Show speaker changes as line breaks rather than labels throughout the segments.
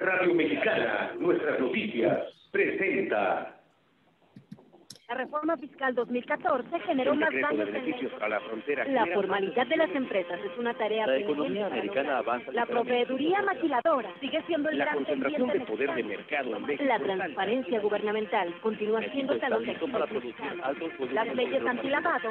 Radio Mexicana,
nuestras noticias, presenta. La reforma fiscal 2014 generó más daños beneficios a la frontera. La formalidad de las empresas es una
tarea La economía americana avanza. La proveeduría maquiladora sigue siendo el la gran concentración de poder de mercado La transparencia gubernamental continúa siendo talón de Las leyes antilavado.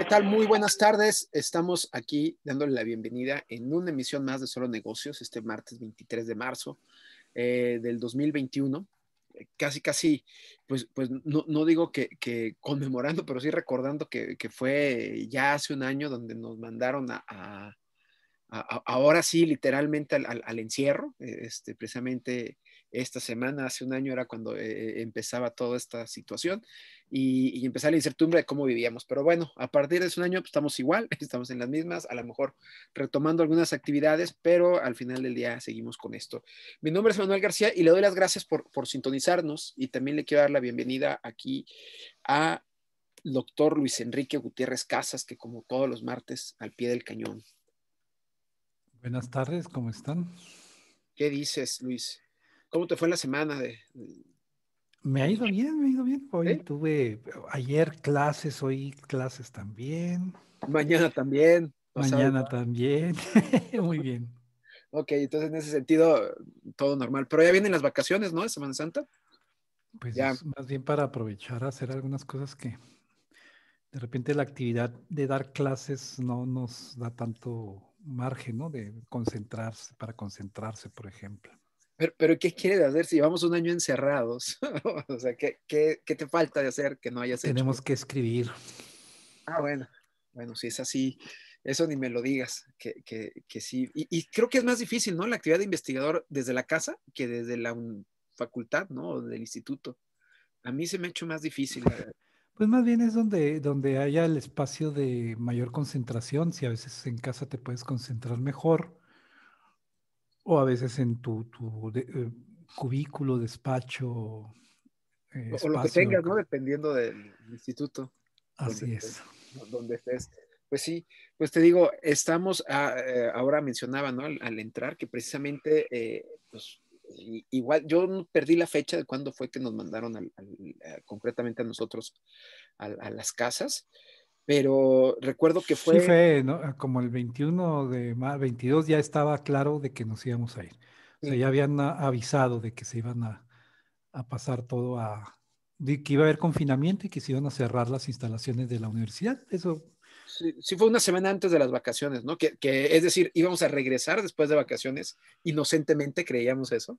¿Qué tal? Muy buenas tardes. Estamos aquí dándole la bienvenida en una emisión más de Solo Negocios, este martes 23 de marzo eh, del 2021. Eh, casi, casi, pues, pues no, digo que, conmemorando, pero sí recordando que, fue ya hace un año donde nos mandaron a, ahora sí, literalmente al, al encierro, eh, este, precisamente esta semana, hace un año era cuando eh, eh, empezaba toda esta situación y, empezaba la incertidumbre de cómo vivíamos. Pero bueno, a partir de ese año pues, estamos igual, estamos en las mismas, a lo mejor retomando algunas actividades, pero al final del día seguimos con esto. Mi nombre es Manuel García y le doy las gracias por, por sintonizarnos y también le quiero dar la bienvenida aquí a doctor Luis Enrique Gutiérrez Casas, que como todos los martes, al pie
del cañón. Buenas tardes, ¿cómo están?
¿Qué dices, Luis? ¿Cómo te fue la semana de,
me ha ido bien, me ha ido bien. Hoy tuve ayer clases, hoy clases también. Mañana
también.
Mañana también. Muy bien.
Ok, entonces en ese sentido, todo normal. Pero ya vienen las vacaciones, ¿no? De Semana Santa.
Pues ya. más bien para aprovechar a hacer algunas cosas que de repente la actividad de dar clases no nos da tanto margen, ¿no? De concentrarse, para concentrarse, por ejemplo.
Pero, pero, ¿qué quieres hacer si llevamos un año encerrados? o sea, ¿qué, te falta de hacer que no hayas Tenemos
que escribir.
Ah, bueno, bueno, si es así, eso ni me lo digas, que, sí. Y, creo que es más difícil, ¿no? La actividad de investigador desde la casa que desde la facultad, ¿no? O del instituto. A mí se me ha hecho más difícil.
Pues más bien es donde, donde haya el espacio de mayor concentración, si a veces en casa te puedes concentrar mejor o a veces en tu, eh, cubículo, despacho. Eh, o lo que tengas,
¿no? Dependiendo del instituto. Así es. Donde estés. Pues sí, pues te digo, estamos, eh, ahora mencionaba, ¿no? Al, entrar, que precisamente, pues igual, yo perdí la fecha de cuándo fue que nos mandaron concretamente a nosotros a las casas, pero recuerdo que fue... Sí,
ah, como el 21 de marzo, 22 ya estaba claro de que nos íbamos a ir. O sea, ya habían avisado de que se iban a, pasar todo a... que iba a haber confinamiento y que se iban a cerrar las instalaciones de la universidad. Eso...
Sí, fue una semana antes de las vacaciones, ¿no? Que, es decir, íbamos a regresar después de vacaciones. Inocentemente creíamos eso.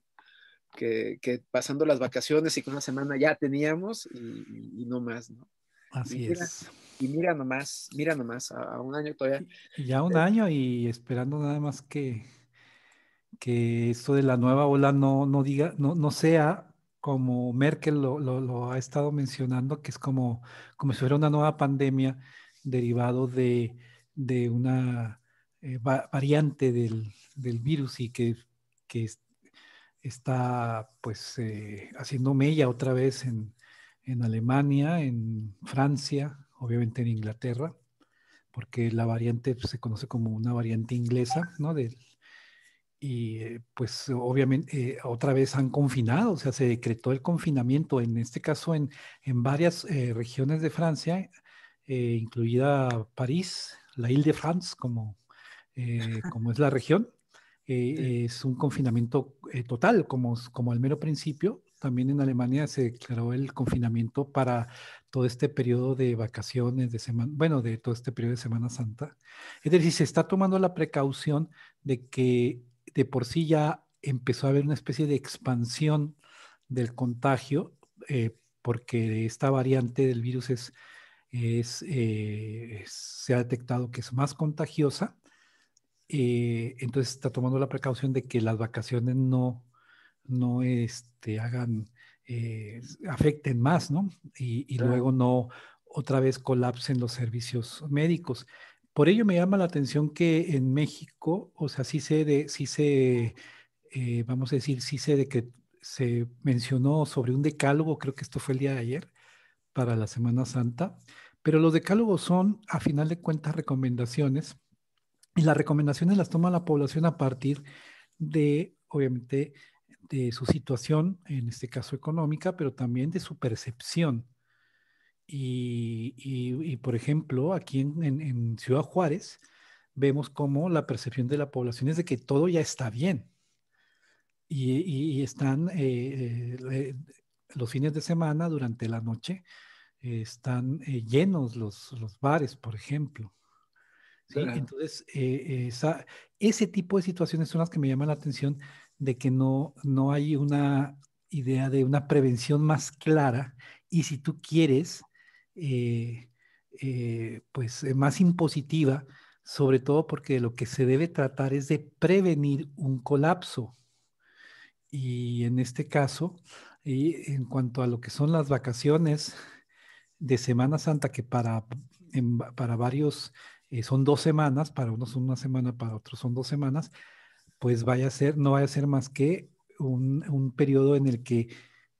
Que, pasando las vacaciones y con una semana ya teníamos y, no más, ¿no?
Así es.
Y mira nomás, mira nomás, a, un año todavía.
Ya un eh, año y esperando nada más que, que esto de la nueva ola no, diga, no, sea como Merkel lo, ha estado mencionando, que es como, como si fuera una nueva pandemia derivado de, de una eh, variante del, virus y que, que está pues eh, haciendo mella otra vez en, en Alemania, en Francia, obviamente en Inglaterra, porque la variante pues, se conoce como una variante inglesa, ¿no? y eh, pues obviamente eh, otra vez han confinado, o sea, se decretó el confinamiento, en este caso en, varias eh, regiones de Francia, incluida París, la Ile-de-France, como, como es la región. es un confinamiento total, como, como al mero principio, también en Alemania se declaró el confinamiento para todo este periodo de vacaciones, de semana, bueno, de todo este periodo de Semana Santa. Es decir, se está tomando la precaución de que de por sí ya empezó a haber una especie de expansión del contagio, eh, porque esta variante del virus es, es, eh, se ha detectado que es más contagiosa. Eh, entonces está tomando la precaución de que las vacaciones no no este, hagan, eh, afecten más, ¿no? Y, y luego no otra vez colapsen los servicios médicos. Por ello me llama la atención que en México, o sea, sí se, de, sí se eh, vamos a decir, sí se, de que se mencionó sobre un decálogo, creo que esto fue el día de ayer, para la Semana Santa, pero los decálogos son, a final de cuentas, recomendaciones, y las recomendaciones las toma la población a partir de, obviamente, de su situación, en este caso económica, pero también de su percepción. Y, por ejemplo, aquí en, en, Ciudad Juárez vemos cómo la percepción de la población es de que todo ya está bien. Y, están eh, eh, los fines de semana, durante la noche, están eh, llenos los, los bares, por ejemplo. ¿Sí? Entonces, ese tipo de situaciones son las que me llaman la atención de que no, no hay una idea de una prevención más clara y si tú quieres, eh, eh, pues eh, más impositiva, sobre todo porque lo que se debe tratar es de prevenir un colapso. Y en este caso, y en cuanto a lo que son las vacaciones de Semana Santa, que para, para varios son dos semanas, para unos son una semana, para otros son dos semanas, pues vaya a ser, no vaya a ser más que un, un periodo en el que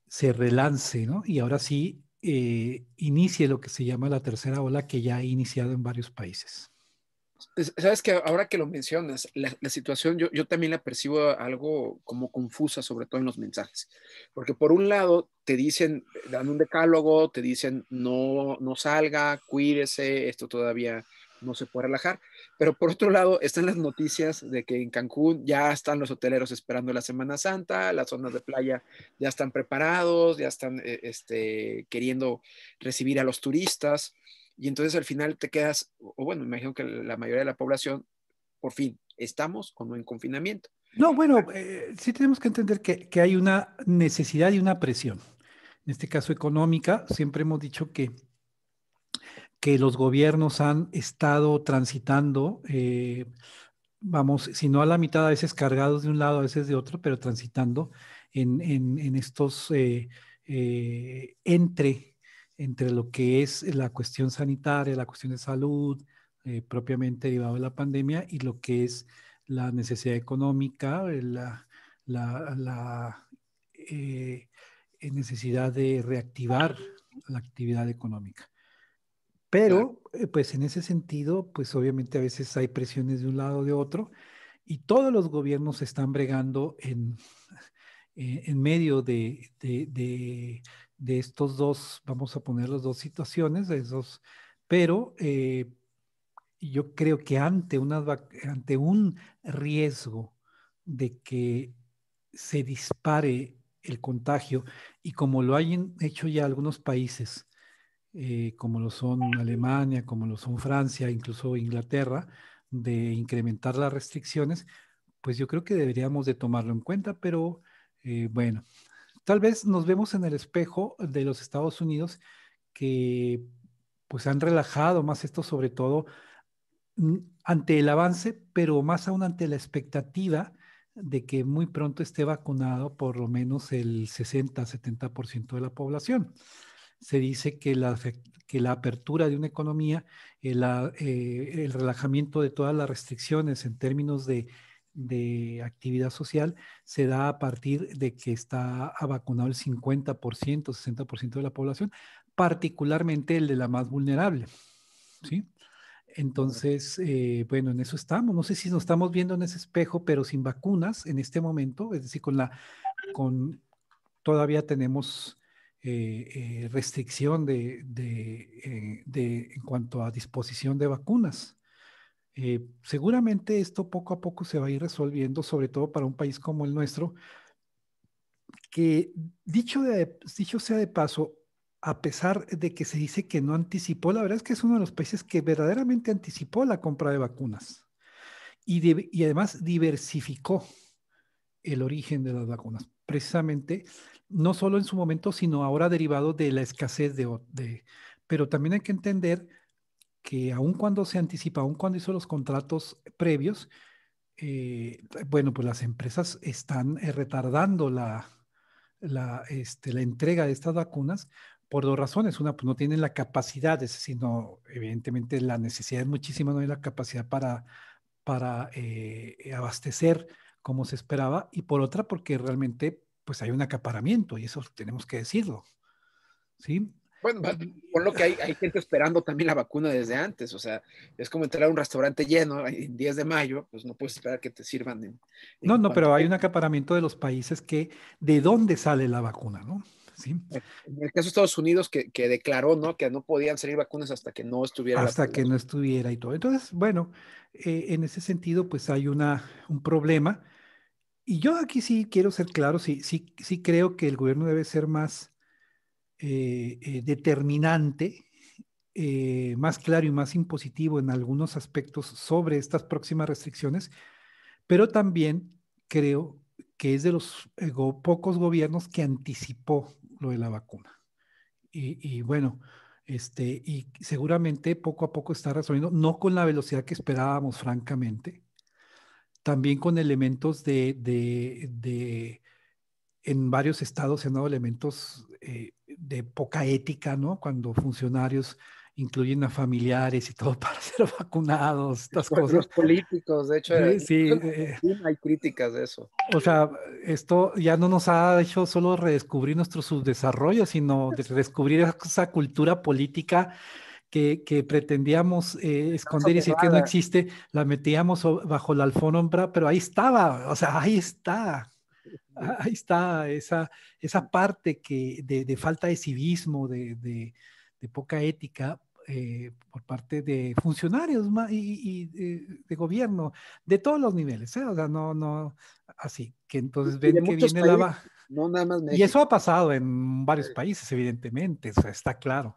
se relance, ¿no? Y ahora sí eh, inicie lo que se llama la tercera ola que ya ha iniciado en varios países.
Sabes que ahora que lo mencionas, la, situación yo, yo, también la percibo algo como confusa, sobre todo en los mensajes. Porque por un lado te dicen, dan un decálogo, te dicen no, no salga, cuídese, esto todavía no se puede relajar. Pero por otro lado, están las noticias de que en Cancún ya están los hoteleros esperando la Semana Santa, las zonas de playa ya están preparados, ya están eh, este, queriendo recibir a los turistas. Y entonces al final te quedas, o bueno, imagino que la mayoría de la población, por fin, ¿estamos o no en confinamiento?
No, bueno, eh, sí tenemos que entender que hay una necesidad y una presión. En este caso económica, siempre hemos dicho que que los gobiernos han estado transitando, eh, vamos, si no a la mitad, a veces cargados de un lado, a veces de otro, pero transitando en, estos eh, eh, entre, entre lo que es la cuestión sanitaria, la cuestión de salud, propiamente derivado de la pandemia, y lo que es la necesidad económica, la, la necesidad de reactivar la actividad económica. Pero, eh, pues en ese sentido, pues obviamente a veces hay presiones de un lado o de otro y todos los gobiernos están bregando en, eh, en medio de, de, estos dos, vamos a poner las dos situaciones, esos, pero eh, yo creo que ante, una, ante un riesgo de que se dispare el contagio y como lo hayan hecho ya algunos países, eh, como lo son Alemania, como lo son Francia, incluso Inglaterra, de incrementar las restricciones, pues yo creo que deberíamos de tomarlo en cuenta, pero eh, bueno, tal vez nos vemos en el espejo de los Estados Unidos que pues han relajado más esto, sobre todo mm, ante el avance, pero más aún ante la expectativa de que muy pronto esté vacunado por lo menos el 60-70% de la población se dice que la, que la apertura de una economía, eh, eh, el, relajamiento de todas las restricciones en términos de, actividad social se da a partir de que está vacunado el 50%, 60% de la población, particularmente el de la más vulnerable. ¿sí? Entonces, eh, bueno, en eso estamos. No sé si nos estamos viendo en ese espejo, pero sin vacunas en este momento, es decir, con la, con, todavía tenemos eh, eh, restricción de, eh, de, en cuanto a disposición de vacunas. seguramente esto poco a poco se va a ir resolviendo, sobre todo para un país como el nuestro, que dicho, dicho sea de paso, a pesar de que se dice que no anticipó, la verdad es que es uno de los países que verdaderamente anticipó la compra de vacunas y, y además diversificó el origen de las vacunas. Precisamente no solo en su momento, sino ahora derivado de la escasez de, de... Pero también hay que entender que aun cuando se anticipa, aun cuando hizo los contratos previos, eh, bueno, pues las empresas están eh, retardando la, la, este, la, entrega de estas vacunas por dos razones. Una, pues no tienen la capacidad, sino evidentemente la necesidad es muchísima, no hay la capacidad para, para eh, abastecer como se esperaba. Y por otra, porque realmente pues hay un acaparamiento y eso tenemos que decirlo. ¿Sí? Bueno,
por lo que hay, hay, gente esperando también la vacuna desde antes, o sea, es como entrar a un restaurante lleno en 10 de mayo, pues no puedes esperar que te sirvan.
no, no, pero hay un acaparamiento de los países que, de dónde sale la vacuna, ¿no? Sí. Eh,
en el caso de Estados Unidos, que, que declaró, ¿no? Que no podían salir vacunas hasta que no estuviera. Hasta que
no estuviera y todo. Entonces, bueno, eh, en ese sentido, pues hay una, un problema y yo aquí sí quiero ser claro, sí, sí, sí creo que el gobierno debe ser más eh, eh, determinante, eh, más claro y más impositivo en algunos aspectos sobre estas próximas restricciones, pero también creo que es de los pocos gobiernos que anticipó lo de la vacuna. Y, y bueno, este, y seguramente poco a poco está resolviendo, no con la velocidad que esperábamos, francamente, también con elementos de, de, de en varios estados se han dado elementos eh, de poca ética, ¿no? Cuando funcionarios incluyen a familiares y todo para ser vacunados, estas cosas. Los políticos,
de hecho, eh, eh. hay críticas de eso.
O sea, esto ya no nos ha hecho solo redescubrir nuestro subdesarrollo, sino descubrir esa cultura política que, pretendíamos eh, esconder y decir que no existe, la metíamos bajo la alfombra, pero ahí estaba, o sea, ahí está. Ahí está esa, esa parte que de, falta de civismo, de, de, poca ética, eh, por parte de funcionarios y, eh, de gobierno de todos los niveles, o sea, no, no, así que entonces ven que viene la no nada más y eso ha pasado en varios países, evidentemente, o sea, está claro.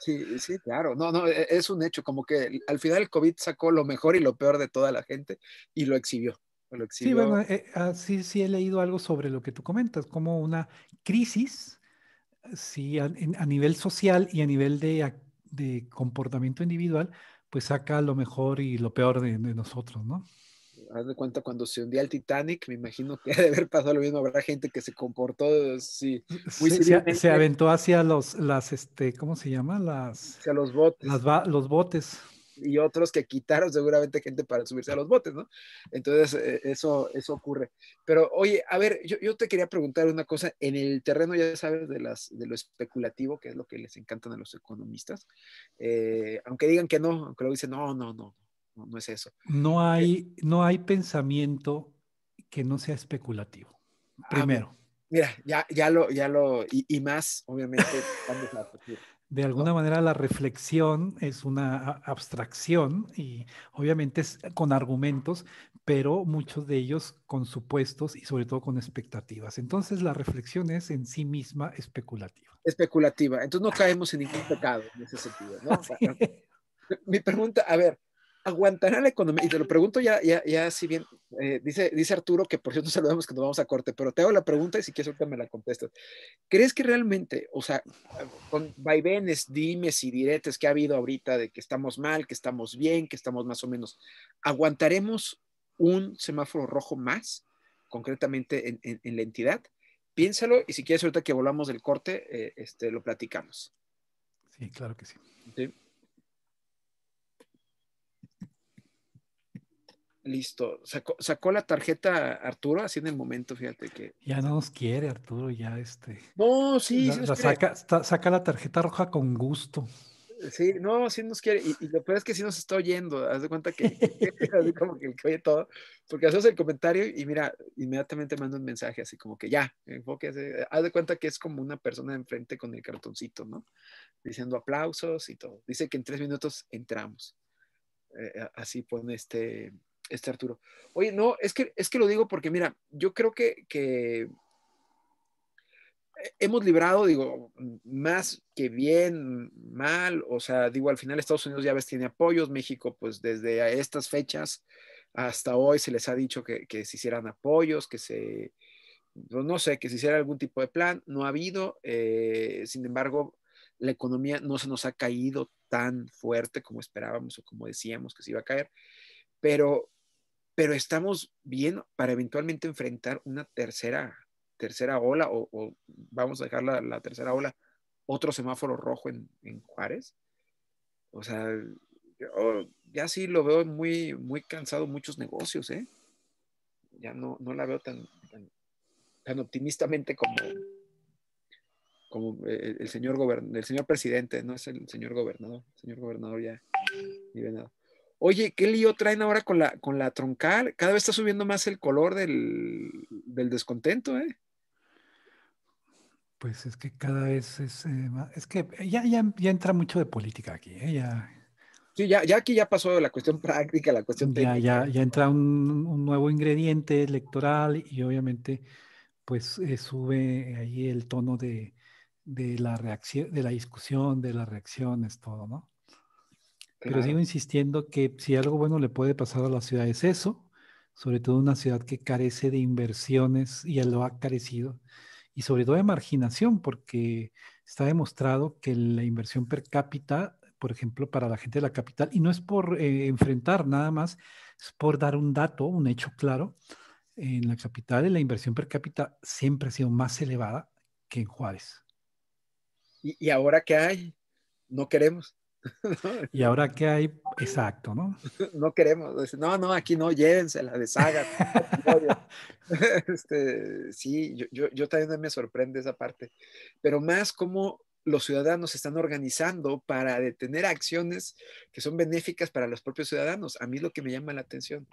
Sí, sí, claro. No, no, e, es un hecho. Como que al final el COVID sacó lo mejor y lo peor de toda la gente y lo exhibió. Sí, bueno,
eh, ah, sí, sí he leído algo sobre lo que tú comentas, como una crisis, eh, sí, a, nivel social y a nivel de, comportamiento individual, pues saca lo mejor y lo peor de nosotros, ¿no?
de cuenta cuando se hundía el Titanic, me imagino que de haber pasado lo mismo, habrá gente que se comportó sí, se, aventó
hacia los, las, este, ¿cómo se llama? Las... Hacia los botes. Las, los botes.
Y otros que quitaron seguramente gente para subirse a los botes, ¿no? Entonces, e, eso, eso ocurre. Pero, oye, a ver, yo, te quería preguntar una cosa. En el terreno, ya sabes, de, las, de lo especulativo, que es lo que les encantan a los economistas, eh, aunque digan que no, aunque lo dicen, no, no, no, no, es eso.
No eh, hay, no hay pensamiento que no sea especulativo. Ah, primero.
mira, ya, ya lo, ya lo, y, más, obviamente,
de alguna manera la reflexión es una abstracción y obviamente es con argumentos, pero muchos de ellos con supuestos y sobre todo con expectativas. Entonces la reflexión es en sí misma especulativa.
Especulativa, entonces no caemos en ningún pecado en ese sentido. ¿no? Mi pregunta, a ver, aguantará la economía? Y te lo pregunto ya, ya, ya si bien, eh, dice, dice Arturo que por cierto saludamos que nos vamos a corte, pero te hago la pregunta y si quieres ahorita me la contestas. ¿Crees que realmente, o sea, con vaivenes, dimes y diretes que ha habido ahorita de que estamos mal, que estamos bien, que estamos más o menos, ¿aguantaremos un semáforo rojo más, concretamente en, en, en la entidad? Piénsalo y si quieres ahorita que volvamos del corte, eh, este, lo platicamos. Sí, claro que sí. ¿Sí? Listo. Sacó, sacó, la tarjeta Arturo así en el momento, fíjate que.
Ya no nos quiere, Arturo, ya este. No, sí, saca, la tarjeta roja con gusto.
Sí, no, sí nos quiere. Y, y lo peor es que sí nos está oyendo. Haz de cuenta que, como que, todo. Porque haces el comentario y mira, inmediatamente manda un mensaje así como que ya, enfoque, Haz de cuenta que es como una persona de enfrente con el cartoncito, ¿no? Diciendo aplausos y todo. Dice que en tres minutos entramos. Eh, eh, así pone este este Arturo. Oye, no, es que, es que lo digo porque, mira, yo creo que, que hemos librado, digo, más que bien, mal, o sea, digo, al final Estados Unidos ya ves, tiene apoyos, México, pues desde estas fechas hasta hoy se les ha dicho que, se hicieran apoyos, que se, no sé, que se hiciera algún tipo de plan, no ha habido, eh, sin embargo, la economía no se nos ha caído tan fuerte como esperábamos o como decíamos que se iba a caer, pero pero estamos bien para eventualmente enfrentar una tercera, tercera ola, o, vamos a dejar la, tercera ola, otro semáforo rojo en, Juárez. O sea, yo, ya sí lo veo muy, muy cansado muchos negocios, ¿eh? Ya no, la veo tan, tan, optimistamente como, como eh, el, señor el señor presidente, no es el señor gobernador, el señor gobernador ya ni ve nada. Oye, ¿qué lío traen ahora con la, con la troncal? Cada vez está subiendo más el color del, del descontento, ¿eh?
Pues es que cada vez es, eh, es que ya, ya, ya, entra mucho de política aquí, ¿eh? Ya,
sí, ya, ya aquí ya pasó la cuestión práctica, la cuestión técnica. Ya,
ya entra un, nuevo ingrediente electoral y obviamente pues eh, sube ahí el tono de, de la reacción, de la discusión, de las reacciones, todo, ¿no? Pero sigo insistiendo que si algo bueno le puede pasar a la ciudad es eso, sobre todo una ciudad que carece de inversiones y ya lo ha carecido, y sobre todo de marginación, porque está demostrado que la inversión per cápita, por ejemplo, para la gente de la capital, y no es por eh, enfrentar nada más, es por dar un dato, un hecho claro, en la capital la inversión per cápita siempre ha sido más elevada que en Juárez.
y, y ahora qué hay? No queremos.
y ahora que hay, exacto, ¿no?
No queremos, no, no, aquí no, llévensela, deshagan. este, sí, yo, yo, yo, también me sorprende esa parte, pero más cómo los ciudadanos se están organizando para detener acciones que son benéficas para los propios ciudadanos. A mí es lo que me llama la atención.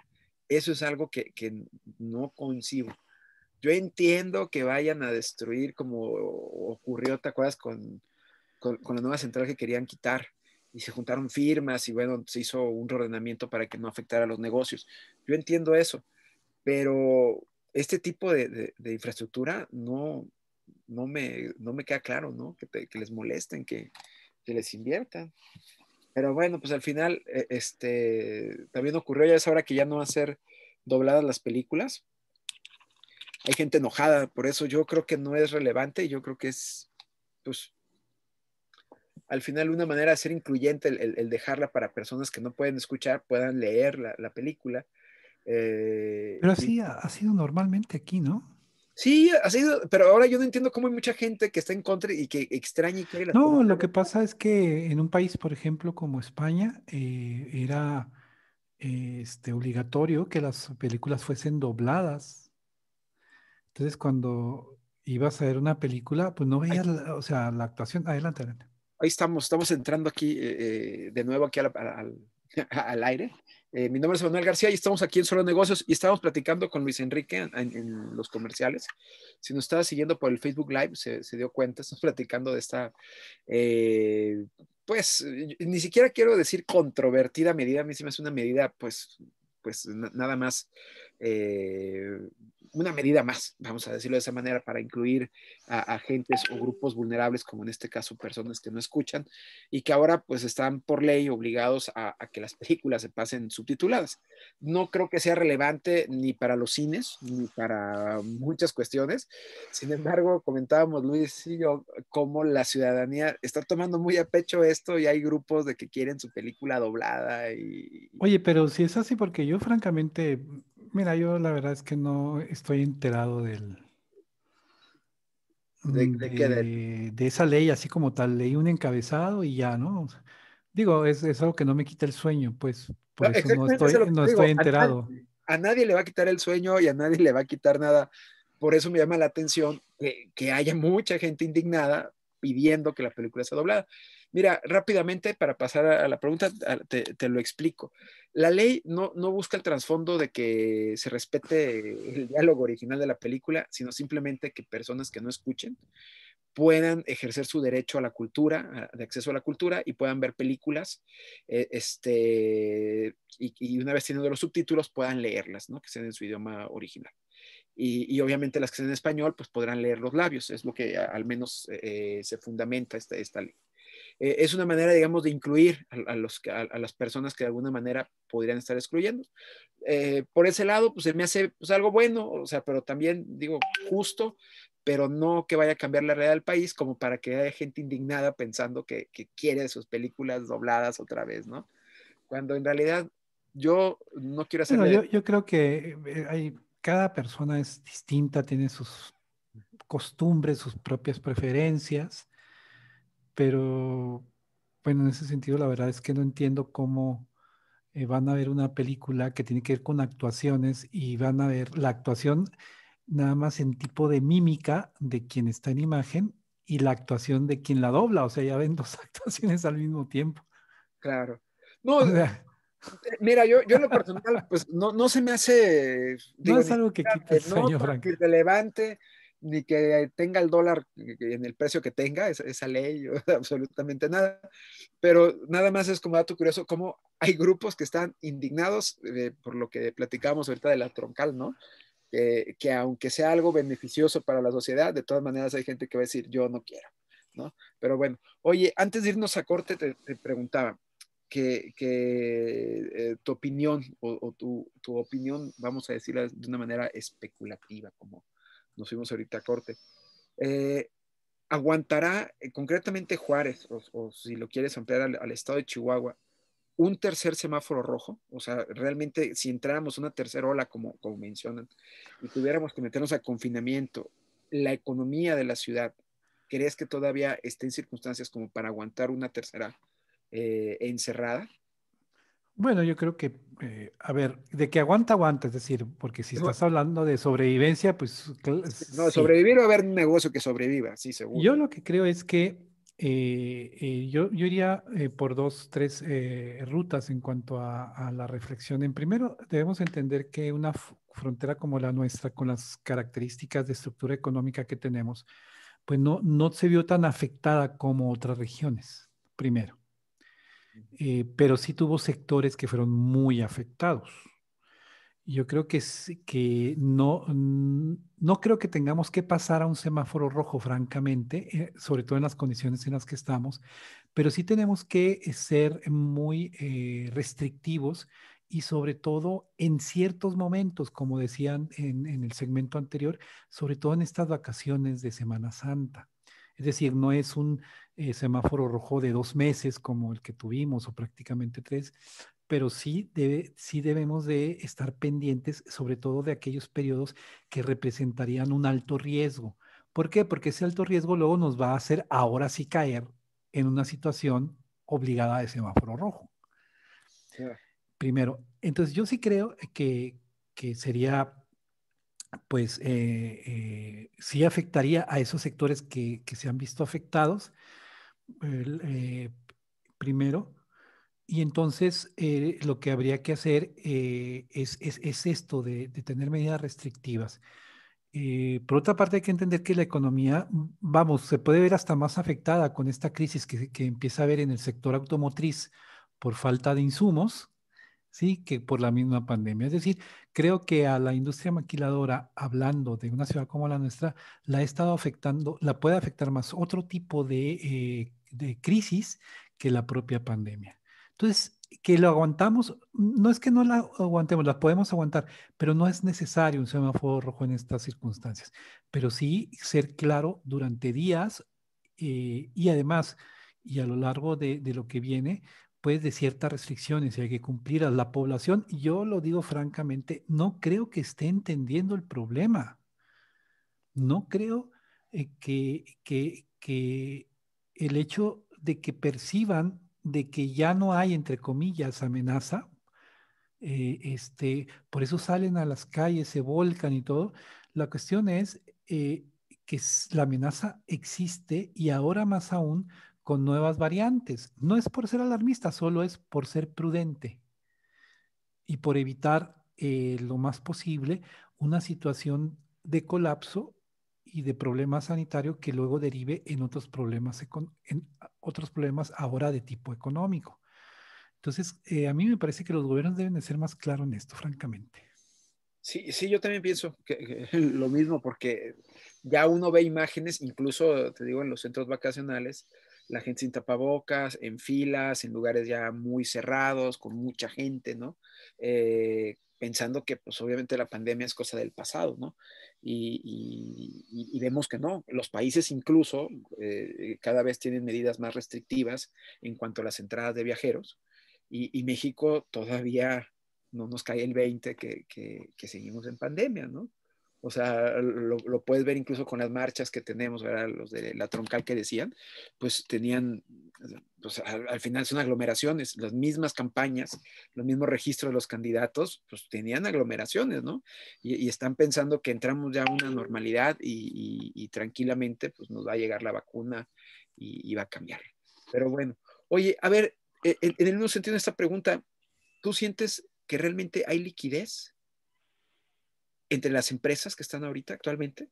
Eso es algo que, no concibo. Yo entiendo que vayan a destruir como ocurrió, ¿te acuerdas? con, con la nueva central que querían quitar y se juntaron firmas y bueno, se hizo un ordenamiento para que no afectara a los negocios. Yo entiendo eso, pero este tipo de, de, infraestructura no, no, me, no me queda claro, ¿no? Que, les molesten, que, que, les inviertan. Pero bueno, pues al final, eh, este, también ocurrió, ya es ahora que ya no va a ser dobladas las películas. Hay gente enojada, por eso yo creo que no es relevante, yo creo que es, pues, al final una manera de ser incluyente, el, dejarla para personas que no pueden escuchar, puedan leer la, película. Eh, pero así
ha, sido normalmente aquí, ¿no?
Sí, ha sido, pero ahora yo no entiendo cómo hay mucha gente que está en contra y que extraña y No, lo
que pasa es que en un país, por ejemplo, como España, eh, era eh, este, obligatorio que las películas fuesen dobladas. Entonces, cuando ibas a ver una película, pues no veías, o sea, la actuación. Adelante, adelante.
Ahí estamos, estamos entrando aquí eh, eh, de nuevo aquí al, al, aire. Eh, mi nombre es Manuel García y estamos aquí en Solo Negocios y estamos platicando con Luis Enrique en, los comerciales. Si nos estaba siguiendo por el Facebook Live, se, dio cuenta, estamos platicando de esta, pues, ni siquiera quiero decir controvertida medida, a mí sí me hace una medida, pues, pues nada más eh, una medida más, vamos a decirlo de esa manera, para incluir a, agentes o grupos vulnerables, como en este caso personas que no escuchan y que ahora pues están por ley obligados a, que las películas se pasen subtituladas. No creo que sea relevante ni para los cines, ni para muchas cuestiones. Sin embargo, comentábamos Luis y yo cómo la ciudadanía está tomando muy a pecho esto y hay grupos de que quieren su película doblada. Y...
Oye, pero si es así, porque yo francamente Mira, yo la verdad es que no estoy enterado del... ¿De, mm, esa ley, así como tal, leí un encabezado y ya, ¿no? Digo, es, algo que no me quita el sueño, pues por eso no estoy, no estoy enterado.
A, nadie, le va a quitar el sueño y a nadie le va a quitar nada. Por eso me llama la atención que, que haya mucha gente indignada pidiendo que la película sea doblada. Mira, rápidamente para pasar a la pregunta, te, lo explico. La ley no, busca el trasfondo de que se respete el diálogo original de la película, sino simplemente que personas que no escuchen puedan ejercer su derecho a la cultura, de acceso a la cultura, y puedan ver películas, eh, este, y, una vez teniendo los subtítulos, puedan leerlas, ¿no? Que sean en su idioma original. Y, obviamente las que sean en español, pues podrán leer los labios, es lo que al menos eh, eh, se fundamenta esta ley. Eh, es una manera, digamos, de incluir a, los, a, las personas que de alguna manera podrían estar excluyendo. Eh, por ese lado, pues se me hace pues, algo bueno, o sea, pero también digo justo, pero no que vaya a cambiar la realidad del país como para que haya gente indignada pensando que, quiere sus películas dobladas otra vez, ¿no? Cuando en realidad yo no quiero hacer...
yo, creo que eh, hay, cada persona es distinta, tiene sus costumbres, sus propias preferencias pero bueno, en ese sentido la verdad es que no entiendo cómo eh, van a ver una película que tiene que ver con actuaciones y van a ver la actuación nada más en tipo de mímica de quien está en imagen y la actuación de quien la dobla, o sea, ya ven dos actuaciones al mismo tiempo. Claro. No, eh, mira, yo, yo lo personal, pues
no, no se me hace... no es algo que quita el relevante. levante ni que tenga el dólar en el precio que tenga, esa, ley, absolutamente nada. Pero nada más es como dato curioso, como hay grupos que están indignados por lo que platicamos ahorita de la troncal, ¿no? que aunque sea algo beneficioso para la sociedad, de todas maneras hay gente que va a decir, yo no quiero, ¿no? Pero bueno, oye, antes de irnos a corte, te, preguntaba, qué eh, tu opinión o, tu, tu, opinión, vamos a decirla de una manera especulativa, como nos fuimos ahorita a corte. Eh, ¿Aguantará eh, concretamente Juárez, o, si lo quieres ampliar al, estado de Chihuahua, un tercer semáforo rojo? O sea, realmente si entráramos una tercera ola, como, como mencionan, y tuviéramos que meternos a confinamiento, la economía de la ciudad, ¿crees que todavía esté en circunstancias como para aguantar una tercera eh, encerrada?
Bueno, yo creo que, eh, a ver, de que aguanta, aguanta, es decir, porque si estás hablando de sobrevivencia, pues... No, sobrevivir va o haber
un negocio que sobreviva, sí, seguro. Yo lo
que creo es que eh, eh, yo, iría por dos, tres rutas en cuanto a, a, la reflexión. En primero, debemos entender que una frontera como la nuestra, con las características de estructura económica que tenemos, pues no, no se vio tan afectada como otras regiones, primero. Eh, pero sí tuvo sectores que fueron muy afectados. Yo creo que, que no, no creo que tengamos que pasar a un semáforo rojo, francamente, eh, sobre todo en las condiciones en las que estamos, pero sí tenemos que eh, ser muy restrictivos y sobre todo en ciertos momentos, como decían en, el segmento anterior, sobre todo en estas vacaciones de Semana Santa. Es decir, no es un eh, semáforo rojo de dos meses como el que tuvimos o prácticamente tres, pero sí, sí debemos de estar pendientes sobre todo de aquellos periodos que representarían un alto riesgo. ¿Por qué? Porque ese alto riesgo luego nos va a hacer ahora sí caer en una situación obligada de semáforo rojo. Primero, entonces yo sí creo que, que sería pues eh, eh, sí afectaría a esos sectores que, se han visto afectados eh, primero. Y entonces lo que habría que hacer es, es, es, esto de, tener medidas restrictivas. por otra parte, hay que entender que la economía, vamos, se puede ver hasta más afectada con esta crisis que, que empieza a ver en el sector automotriz por falta de insumos, ¿sí? que por la misma pandemia. Es decir, creo que a la industria maquiladora, hablando de una ciudad como la nuestra, la ha estado afectando, la puede afectar más otro tipo de, eh, de crisis que la propia pandemia. Entonces, que lo aguantamos, no es que no la aguantemos, la podemos aguantar, pero no es necesario un semáforo rojo en estas circunstancias. Pero sí ser claro durante días eh, y además, y a lo largo de, de, lo que viene, pues de ciertas restricciones y hay que cumplir a La población, yo lo digo francamente, no creo que esté entendiendo el problema. No creo eh, que, que, el hecho de que perciban de que ya no hay, entre comillas, amenaza, eh, este, por eso salen a las calles, se volcan y todo. La cuestión es eh, que la amenaza existe y ahora más aún con nuevas variantes. No es por ser alarmista, solo es por ser prudente y por evitar eh, lo más posible una situación de colapso y de problema sanitario que luego derive en otros problemas, otros problemas ahora de tipo económico. Entonces, eh, a mí me parece que los gobiernos deben de ser más claros en esto, francamente.
Sí, sí, yo también pienso lo mismo, porque ya uno ve imágenes, incluso, te digo, en los centros vacacionales, la gente sin tapabocas, en filas, en lugares ya muy cerrados, con mucha gente, ¿no? Eh, pensando que pues obviamente la pandemia es cosa del pasado, ¿no? Y, vemos que no, los países incluso eh, eh, cada vez tienen medidas más restrictivas en cuanto a las entradas de viajeros y, México todavía no nos cae el 20 que seguimos en pandemia, ¿no? O sea, lo, puedes ver incluso con las marchas que tenemos, ¿verdad? Los de la troncal que decían, pues tenían, al, final son aglomeraciones, las mismas campañas, los mismos registros de los candidatos, pues tenían aglomeraciones, ¿no? Y, están pensando que entramos ya a una normalidad y, tranquilamente, pues nos va a llegar la vacuna y, va a cambiar. Pero bueno, oye, a ver, en, e, en el mismo sentido de esta pregunta, ¿tú sientes que realmente hay liquidez? entre las empresas que están ahorita actualmente?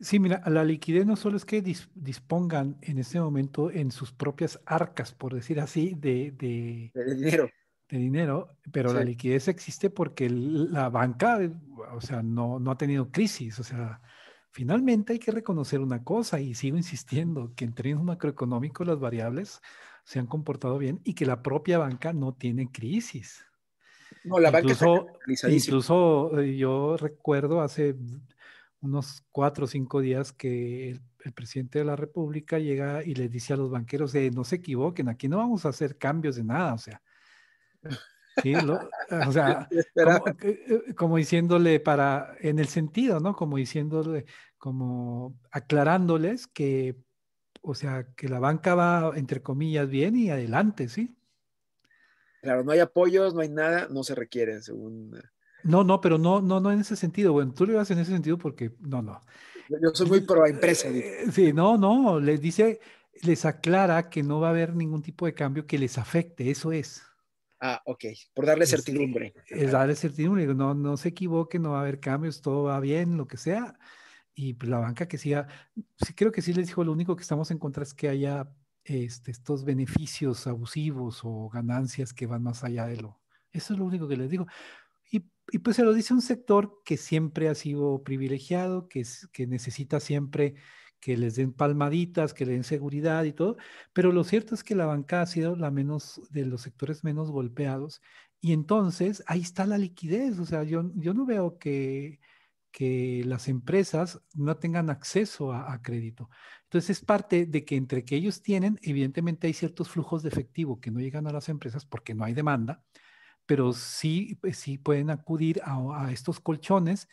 Sí, mira, la liquidez no solo es que dispongan en este momento en sus propias arcas, por decir así, de, dinero. De dinero, pero la liquidez existe porque la banca, o sea, no, no ha tenido crisis. O sea, finalmente hay que reconocer una cosa y sigo insistiendo, que en términos macroeconómicos las variables se han comportado bien y que la propia banca no tiene crisis. No, la incluso, banca Incluso eh, yo recuerdo hace unos cuatro o cinco días que el, presidente de la República llega y le dice a los banqueros, no se equivoquen, aquí no vamos a hacer cambios de nada, o sea. como, eh, como, diciéndole para, en el sentido, ¿no? Como diciéndole, como aclarándoles que, o sea, que la banca va, entre comillas, bien y adelante, ¿sí?
Claro, no hay apoyos, no hay nada, no se requiere, según.
Eh. No, no, pero no, no, no en ese sentido. Bueno, tú lo ibas en ese sentido porque, no, no. Yo soy muy pro empresa. Eh, sí, no, no, les dice, les aclara que no va a haber ningún tipo de cambio que les afecte, eso es.
Ah, ok, por darle certidumbre.
Es darle certidumbre, no, no se equivoque, no va a haber cambios, todo va bien, lo que sea. Y pues la banca que siga, sí creo que sí les dijo, lo único que estamos en contra es que haya este, estos beneficios abusivos o ganancias que van más allá de lo. Eso es lo único que les digo. Y, y pues se lo dice un sector que siempre ha sido privilegiado, que, que necesita siempre que les den palmaditas, que le den seguridad y todo, pero lo cierto es que la banca ha sido la menos de los sectores menos golpeados y entonces ahí está la liquidez, o sea, yo, yo no veo que que las empresas no tengan acceso a, crédito. Entonces es parte de que entre que ellos tienen, evidentemente hay ciertos flujos de efectivo que no llegan a las empresas porque no hay demanda, pero sí, pues, sí pueden acudir a, estos colchones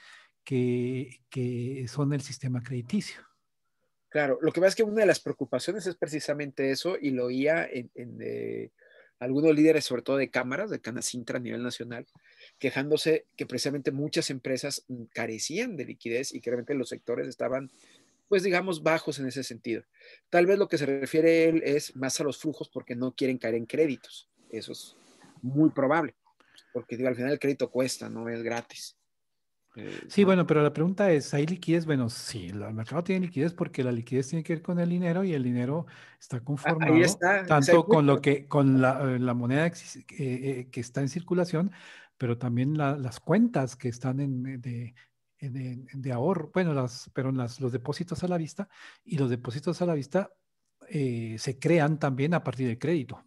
que, que son el sistema crediticio.
Claro, lo que pasa es que una de las preocupaciones es precisamente eso y lo oía en, en eh, algunos líderes, sobre todo de cámaras, de Canacintra a nivel nacional, quejándose que precisamente muchas empresas carecían de liquidez y que realmente los sectores estaban, pues digamos, bajos en ese sentido. Tal vez lo que se refiere él es más a los flujos porque no quieren caer en créditos. Eso es muy probable, porque digo, al final el crédito cuesta, no es gratis. Eh,
sí, bueno, pero la pregunta es, ¿hay liquidez? Bueno, sí, el mercado tiene liquidez porque la liquidez tiene que ver con el dinero y el dinero está ah, conformado está, tanto con lo que con la, eh, moneda eh, que está en circulación, pero también las cuentas que están en, eh, de, de ahorro, bueno, las, pero las, los depósitos a la vista y los depósitos a la vista eh, se crean también a partir del crédito.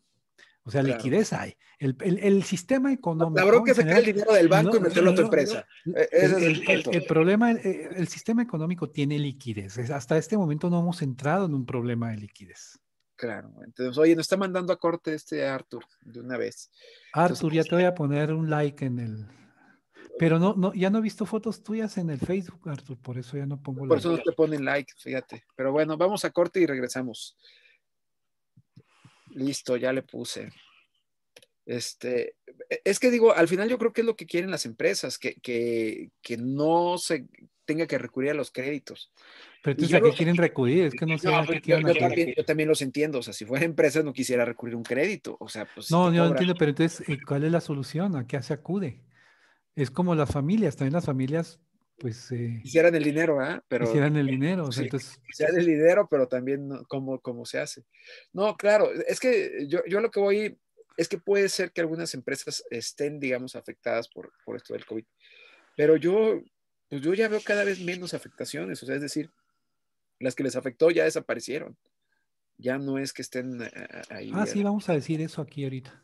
O sea, liquidez hay. El, el, sistema económico. La bronca es sacar el dinero del banco y meterlo no, a tu empresa.
Eh, el, el,
problema, el, sistema económico tiene liquidez. Hasta este momento no hemos entrado en un problema de liquidez.
Claro. Entonces, oye, nos está mandando a corte este Arthur de una vez.
Arthur, ya te voy a poner un like en el. Pero no, no, ya no he visto fotos tuyas en el Facebook, Arthur, por eso ya no pongo Por eso no te
ponen like, fíjate. Pero bueno, vamos a corte y regresamos. Listo, ya le puse. Este, e, es que digo, al final yo creo que es lo que quieren las empresas, que, que, que no se tenga que recurrir a los créditos.
Pero entonces, ¿a qué quieren recurrir? Es que no, sé a qué yo,
también, los entiendo. O sea, si fuera empresa, no quisiera recurrir un crédito. O sea, pues. No, yo no entiendo,
pero entonces, eh, ¿cuál es la solución? ¿A qué se acude? Es como las familias, también las familias, pues. Eh,
el dinero, ¿ah? Pero. Hicieran el dinero, o sea, entonces. el dinero, pero también cómo, cómo se hace. No, claro, es que yo, yo lo que voy es que puede ser que algunas empresas estén, digamos, afectadas por, por esto del COVID. Pero yo, pues yo ya veo cada vez menos afectaciones, o sea, es decir, las que les afectó ya desaparecieron. Ya no es que estén eh, eh, ahí. Ah, sí,
vamos a decir eso aquí ahorita.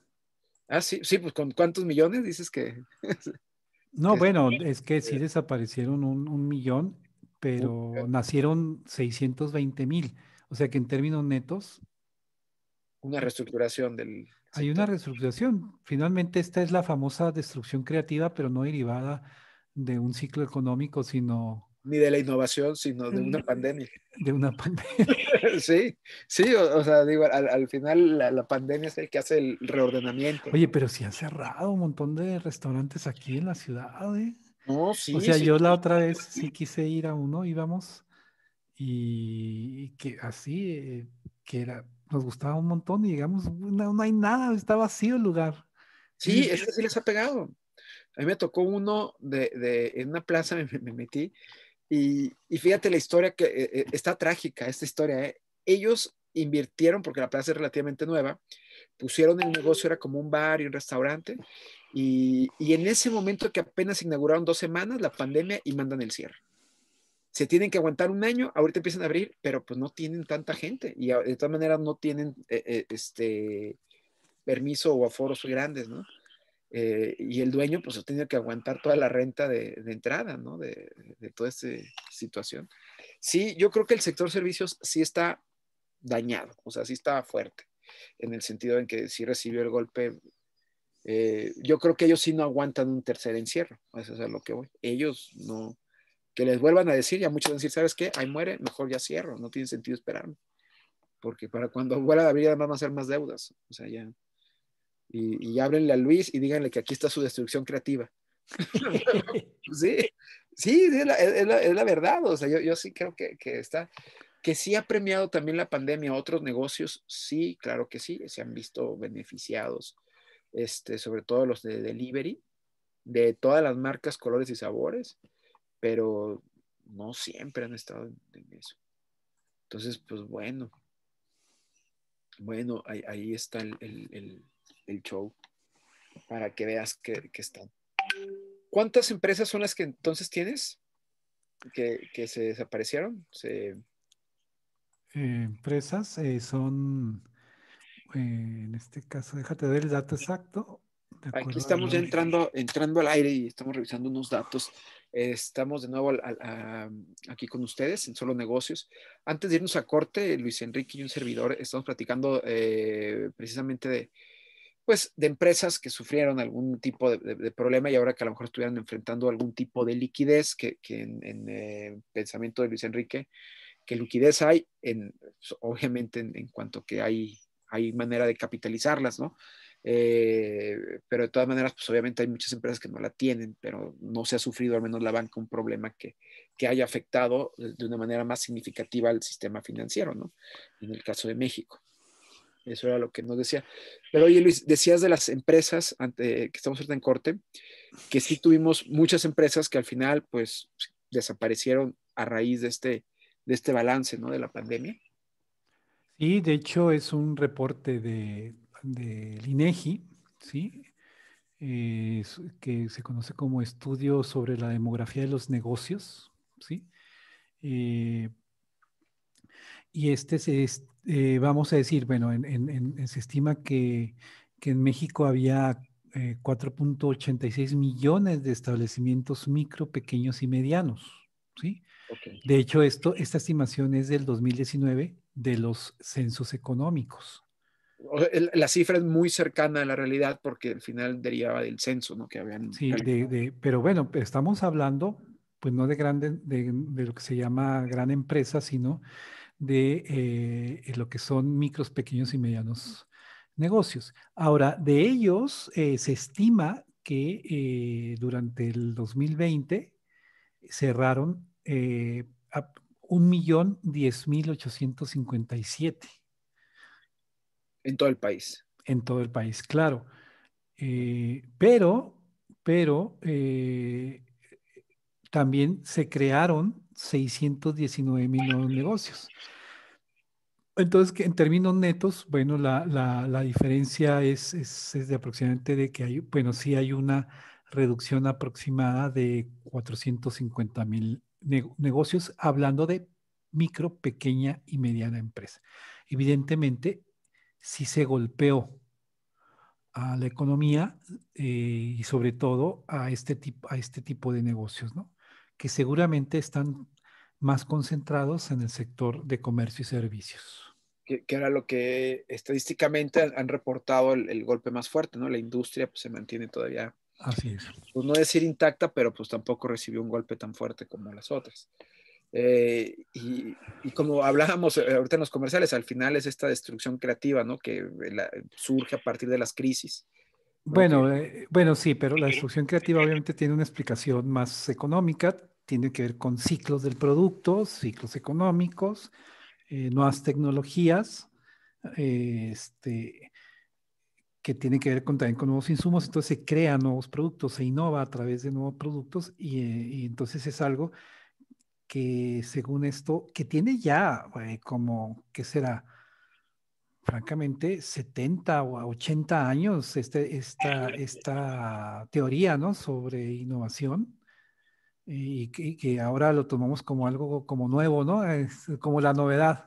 Ah, sí, sí, pues con cuántos millones dices que...
no, bueno, es que sí eh. desaparecieron un, millón, pero nacieron 620 mil. O sea que en términos netos...
Una reestructuración del...
Hay una reestructuración. Finalmente esta es la famosa destrucción creativa, pero no derivada de un ciclo económico, sino
ni de la innovación, sino de una mm. pandemia.
De una pandemia.
sí, sí, o, sea, digo, al, final la, pandemia es el que hace el reordenamiento. Oye, pero si
han cerrado un montón de restaurantes aquí en la ciudad, ¿eh? No, sí. O sea, yo la otra vez sí quise ir a uno, íbamos, y, que así, eh, que era, nos gustaba un montón y llegamos, no, hay nada, está vacío el lugar. Sí, eso
sí les ha pegado. A mí me tocó uno de, de en una plaza, me, me metí, y, fíjate la historia que eh, eh, está trágica, esta historia. ¿eh? Ellos invirtieron, porque la plaza es relativamente nueva, pusieron el negocio, era como un bar y un restaurante, y, en ese momento que apenas inauguraron dos semanas, la pandemia y mandan el cierre. Se tienen que aguantar un año, ahorita empiezan a abrir, pero pues no tienen tanta gente y de todas maneras no tienen este permiso o aforos grandes, ¿no? Eh, y el dueño pues ha tenido que aguantar toda la renta de, entrada, ¿no? De, toda esta situación. Sí, yo creo que el sector servicios sí está dañado, o sea, sí está fuerte, en el sentido en que sí recibió el golpe. Eh, yo creo que ellos sí no aguantan un tercer encierro, eso es a lo que voy. Ellos no, que les vuelvan a decir, ya muchos van a decir, ¿sabes qué? Ahí muere, mejor ya cierro, no tiene sentido esperarme. Porque para cuando vuelva a abrir además van a ser más deudas, o sea, ya y, y háblenle a Luis y díganle que aquí está su destrucción creativa. sí, sí, es la, verdad. O sea, yo, sí creo que, está, que sí ha premiado también la pandemia a otros negocios, sí, claro que sí, se han visto beneficiados, este, sobre todo los de delivery, de todas las marcas, colores y sabores, pero no siempre han estado en, eso. Entonces, pues bueno, bueno, ahí, está el el show para que veas que, están. ¿Cuántas empresas son las que entonces tienes que, que se desaparecieron? Eh,
empresas eh, son, eh, en este caso, déjate ver el dato exacto. Aquí estamos ya
entrando, entrando al aire y estamos revisando unos datos. estamos de nuevo aquí con ustedes en Solo Negocios. Antes de irnos a corte, Luis Enrique y un servidor, estamos platicando precisamente de pues, de empresas que sufrieron algún tipo de, problema y ahora que a lo mejor estuvieran enfrentando algún tipo de liquidez, que, en, el eh, pensamiento de Luis Enrique, que liquidez hay, en, pues, obviamente en, cuanto que hay, hay manera de capitalizarlas, ¿no? Eh, pero de todas maneras, pues obviamente hay muchas empresas que no la tienen, pero no se ha sufrido al menos la banca un problema que, que haya afectado de una manera más significativa al sistema financiero, ¿no? En el caso de México. Eso era lo que nos decía. Pero oye, Luis, decías de las empresas que estamos ahorita en corte, que sí tuvimos muchas empresas que al final, pues, desaparecieron a raíz de este, este balance, ¿no? De la pandemia.
Sí, de hecho es un reporte de, de ¿sí? que se conoce como estudio sobre la demografía de los negocios, ¿sí? Eh, y este se, eh, vamos a decir, bueno, en, se estima que, que, en México había 4.86 eh, millones de establecimientos micro, pequeños y medianos, ¿sí? De hecho, esto, esta estimación es del 2019 de los censos económicos.
la cifra es muy cercana a la realidad porque al final derivaba del censo, ¿no? Que habían sí,
de, pero bueno, estamos hablando, pues no de de, de, lo que se llama gran empresa, sino de eh, lo que son micros, pequeños y medianos negocios. Ahora, de ellos eh, se estima que eh, durante el 2020 cerraron eh, a 1.010.857. En todo el país. En todo el país, claro. pero, pero también se crearon 619 mil negocios. Entonces, en términos netos, bueno, la, la, diferencia es, es, de aproximadamente de que hay, bueno, sí hay una reducción aproximada de 450 mil negocios, hablando de micro, pequeña y mediana empresa. Evidentemente, si se golpeó a la economía eh, y sobre todo a este, tipo, a este tipo de negocios, ¿no? que seguramente están más concentrados en el sector de comercio y servicios.
Que, era lo que estadísticamente han reportado el, golpe más fuerte, ¿no? La industria pues, se mantiene todavía. Así Pues no decir intacta, pero pues tampoco recibió un golpe tan fuerte como las otras. Eh, y, como hablábamos eh, ahorita en los comerciales, al final es esta destrucción creativa, ¿no? Que eh, surge a partir de las crisis
bueno, eh, bueno, sí, pero la destrucción creativa obviamente tiene una explicación más económica, tiene que ver con ciclos del producto, ciclos económicos, eh, nuevas tecnologías, eh, este, que tiene que ver con, también con nuevos insumos, entonces se crean nuevos productos, se innova a través de nuevos productos y, y entonces es algo que según esto, que tiene ya como, ¿qué será? francamente 70 o 80 años este, esta, esta teoría ¿no? sobre innovación y que, ahora lo tomamos como algo como nuevo, ¿no? Es como la novedad.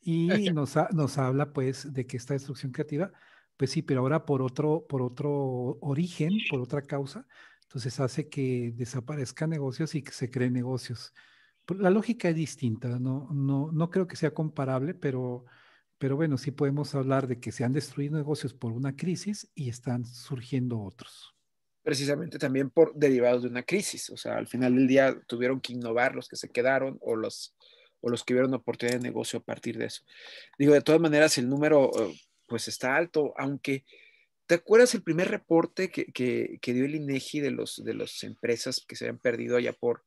Y nos, nos habla pues de que esta destrucción creativa, pues sí, pero ahora por otro, por otro origen, por otra causa, entonces hace que desaparezcan negocios y que se creen negocios. Pues, la lógica es distinta, no, no, no creo que sea comparable, pero pero bueno, sí podemos hablar de que se han destruido negocios por una crisis y están surgiendo otros.
Precisamente también por derivados de una crisis. O sea, al final del día tuvieron que innovar los que se quedaron o los, o los que vieron oportunidad de negocio a partir de eso. Digo, de todas maneras, el número eh, pues está alto, aunque ¿te acuerdas el primer reporte que, que, dio el INEGI de las empresas que se habían perdido allá por,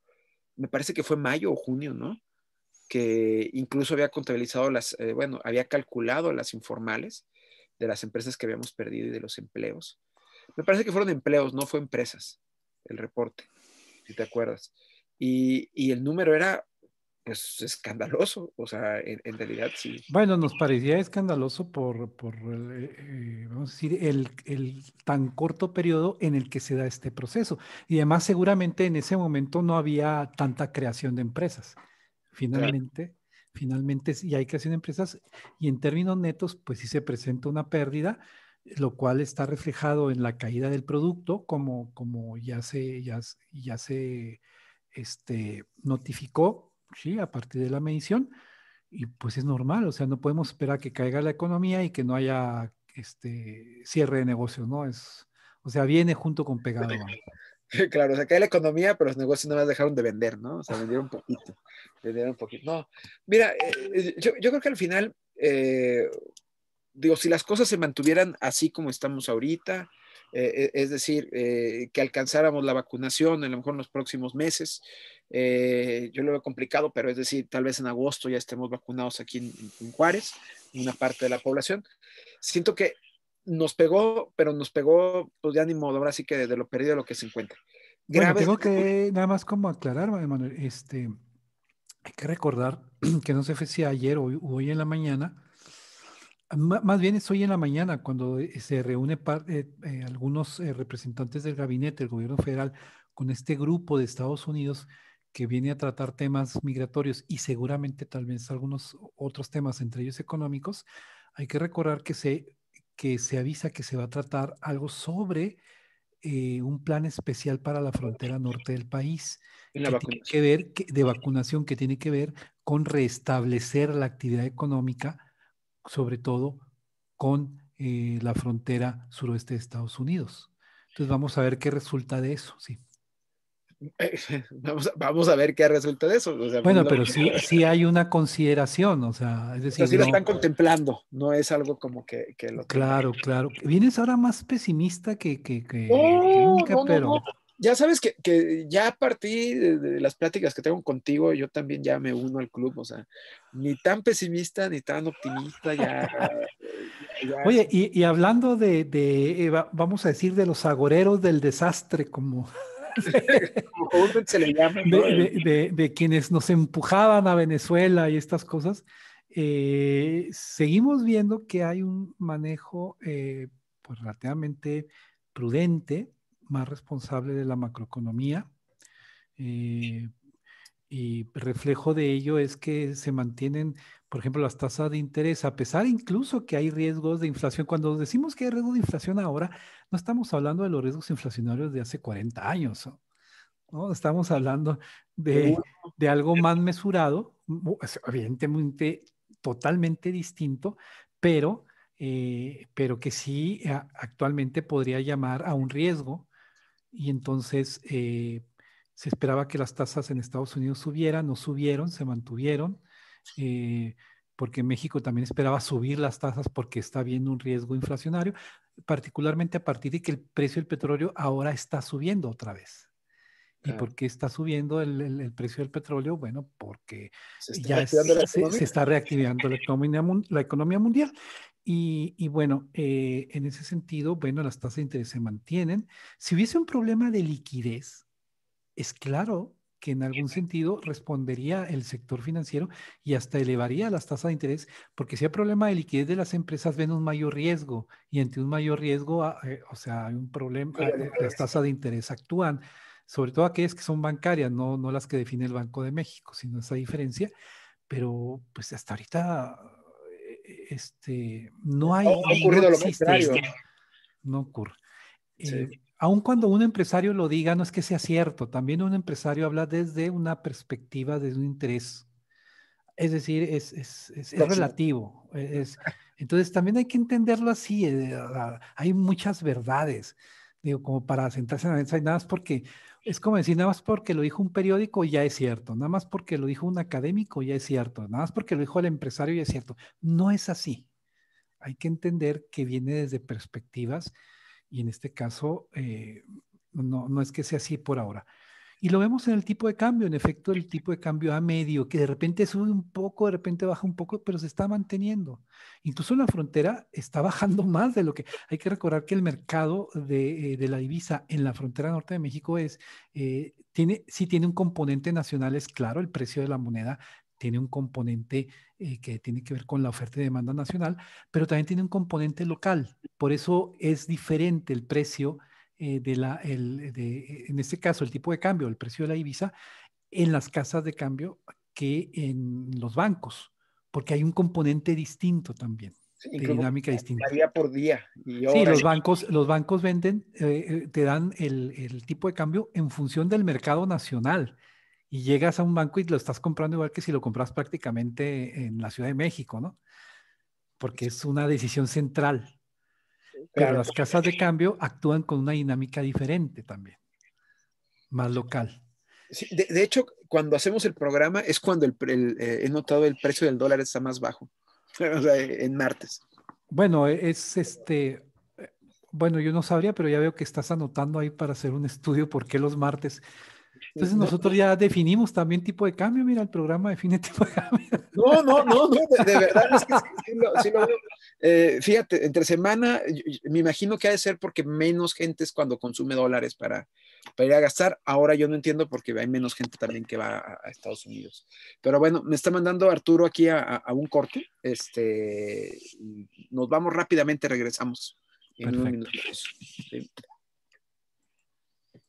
me parece que fue mayo o junio, ¿no? que incluso había contabilizado las, eh, bueno, había calculado las informales de las empresas que habíamos perdido y de los empleos. Me parece que fueron empleos, no fue empresas, el reporte, si te acuerdas. Y, y el número era, pues, escandaloso, o sea, en, en realidad sí.
Bueno, nos parecía escandaloso por, por eh, eh, vamos a decir, el, el tan corto periodo en el que se da este proceso. Y además, seguramente en ese momento no había tanta creación de empresas. Finalmente, finalmente, y hay que hacer empresas, y en términos netos, pues sí se presenta una pérdida, lo cual está reflejado en la caída del producto, como, como ya se, ya, ya se este, notificó, ¿sí? A partir de la medición, y pues es normal, o sea, no podemos esperar que caiga la economía y que no haya este cierre de negocios, ¿no? Es, o sea, viene junto con pegado.
Claro, o cae la economía, pero los negocios no más dejaron de vender, ¿no? O sea, vendieron un poquito, vendieron un poquito. No, mira, eh, eh, yo, creo que al final, eh, digo, si las cosas se mantuvieran así como estamos ahorita, es decir, que alcanzáramos la vacunación a lo mejor en los próximos meses, yo lo veo complicado, pero es decir, tal vez en agosto ya estemos vacunados aquí en, en Juárez, una parte de la población. Siento que nos pegó, pero nos pegó, pues ya ni modo, ahora sí que de, lo perdido a lo que se encuentra. Bueno, tengo que
nada más como aclarar, Manuel, este, hay que recordar que no sé si ayer o hoy, en la mañana, más bien es hoy en la mañana cuando eh, se reúne eh, eh, algunos representantes del gabinete del gobierno federal con este grupo de Estados Unidos que viene a tratar temas migratorios y seguramente tal vez algunos otros temas, entre ellos económicos. Hay que recordar que se que se avisa que se va a tratar algo sobre eh, un plan especial para la frontera norte del país que tiene que ver de vacunación que tiene que ver con restablecer la actividad económica, sobre todo con eh, la frontera suroeste de Estados Unidos. Entonces vamos a ver qué resulta de eso, sí.
Vamos, a ver qué resulta de eso. bueno, pero sí, sí
hay una consideración, o sea, es decir. lo están
contemplando, no es algo como que, lo.
Claro, claro. Vienes ahora más pesimista que. que,
nunca, pero... Ya sabes que, ya a partir de, las pláticas que tengo contigo, yo también ya me uno al club, o sea, ni tan pesimista ni tan optimista, ya. Oye,
y, hablando de, eh, vamos a decir, de los agoreros del desastre, como de, quienes nos empujaban a Venezuela y estas cosas, eh, seguimos viendo que hay un manejo eh, pues relativamente prudente, más responsable de la macroeconomía. Eh, y reflejo de ello es que se mantienen, por ejemplo, las tasas de interés, a pesar incluso que hay riesgos de inflación. Cuando decimos que hay riesgo de inflación ahora, no estamos hablando de los riesgos inflacionarios de hace 40 años. ¿no? Estamos hablando de, de algo más mesurado, evidentemente totalmente distinto, pero, eh, pero que sí actualmente podría llamar a un riesgo. Y entonces, eh, se esperaba que las tasas en Estados Unidos subieran, no subieron, se mantuvieron, eh, porque México también esperaba subir las tasas porque está viendo un riesgo inflacionario, particularmente a partir de que el precio del petróleo ahora está subiendo otra vez. ¿Y por qué está subiendo el, precio del petróleo? Bueno, porque se está reactivando la economía, mundial. Y, bueno, eh, en ese sentido, bueno, las tasas de interés se mantienen. Si hubiese un problema de liquidez, es claro que en algún sentido respondería el sector financiero y hasta elevaría las tasas de interés, porque si hay problema de liquidez de las empresas, ven un mayor riesgo y ante un mayor riesgo, ah, eh, o sea, hay un problema, eh, las tasas de interés actúan, sobre todo aquellas que son bancarias, no, no las que define el Banco de México, sino esa diferencia, pero pues hasta ahorita eh, este, no hay... No ocurrido lo No ocurre aun cuando un empresario lo diga, no es que sea cierto, también un empresario habla desde una perspectiva, desde un interés. Es decir, es, es, es, relativo. E, entonces, también hay que entenderlo así. Eh, hay muchas verdades, digo, como para sentarse en la mesa nada más porque, es como decir, nada más porque lo dijo un periódico ya es cierto, nada más porque lo dijo un académico ya es cierto, nada más porque lo dijo el empresario ya es cierto. No es así. Hay que entender que viene desde perspectivas y en este caso, eh, no, es que sea así por ahora. Y lo vemos en el tipo de cambio, en efecto, el tipo de cambio a medio, que de repente sube un poco, de repente baja un poco, pero se está manteniendo. Incluso la frontera está bajando más de lo que... Hay que recordar que el mercado de, eh, la divisa en la frontera norte de México es, eh, tiene, sí tiene un componente nacional, es claro, el precio de la moneda tiene un componente eh, que tiene que ver con la oferta y demanda nacional, pero también tiene un componente local. Por eso es diferente el precio eh, de la, el, de, en este caso, el tipo de cambio, el precio de la divisa en las casas de cambio que en los bancos, porque hay un componente distinto también. de dinámica distinta.
día por día. Y sí, los
bancos, los bancos venden, eh, te dan el, el, tipo de cambio en función del mercado nacional y llegas a un banco y lo estás comprando igual que si lo compras prácticamente en la Ciudad de México, ¿no? Porque es una decisión central. Pero las casas de cambio actúan con una dinámica diferente también, más local.
Sí, de, hecho, cuando hacemos el programa es cuando el, eh, he notado el precio del dólar está más bajo, o sea, en martes.
Bueno, e, es este, eh, bueno, yo no sabría, pero ya veo que estás anotando ahí para hacer un estudio por qué los martes, entonces nosotros ya definimos también tipo de cambio, mira, el programa define tipo de cambio.
No, no, no, no de, verdad es que sí, eh, fíjate, entre semana, me imagino que ha de ser porque menos gente es cuando consume dólares para, ir a gastar. Ahora yo no entiendo porque hay menos gente también que va a, Estados Unidos. Pero bueno, me está mandando Arturo aquí a, un corte. Este, nos vamos rápidamente, regresamos. Perfecto.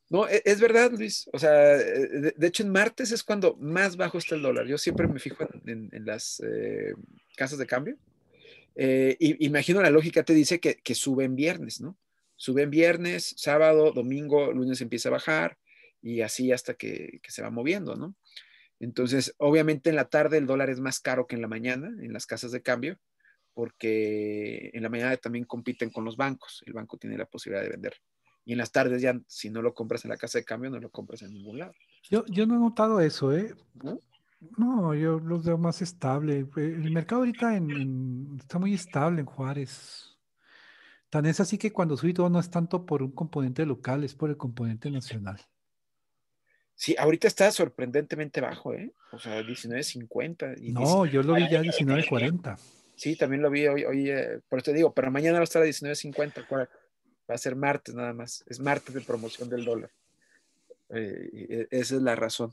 No, e, es, verdad, Luis. O sea, eh, de, hecho, en martes es cuando más bajo está el dólar. Yo siempre me fijo en, las eh, casas de cambio. Eh, y, imagino la lógica te dice que, sube en viernes, ¿no? Sube en viernes, sábado, domingo, lunes empieza a bajar y así hasta que, que, se va moviendo, ¿no? Entonces, obviamente en la tarde el dólar es más caro que en la mañana en las casas de cambio, porque en la mañana también compiten con los bancos. El banco tiene la posibilidad de vender y en las tardes ya, si no lo compras en la casa de cambio,
no lo compras en ningún lado. Yo, no he notado eso, ¿eh? ¿No? yo lo veo más estable. Eh, el mercado ahorita está muy estable en Juárez. Tan es así que cuando sube todo no es tanto por un componente local, es por el componente nacional.
Sí, ahorita está sorprendentemente bajo, ¿eh? O sea, 19.50. no,
yo lo vi ya 19.40.
Sí, también lo vi hoy, hoy eh, por eso te digo, pero mañana va a estar a 19.50 va a ser martes nada más. Es martes de promoción del dólar. Eh, e, esa es la razón.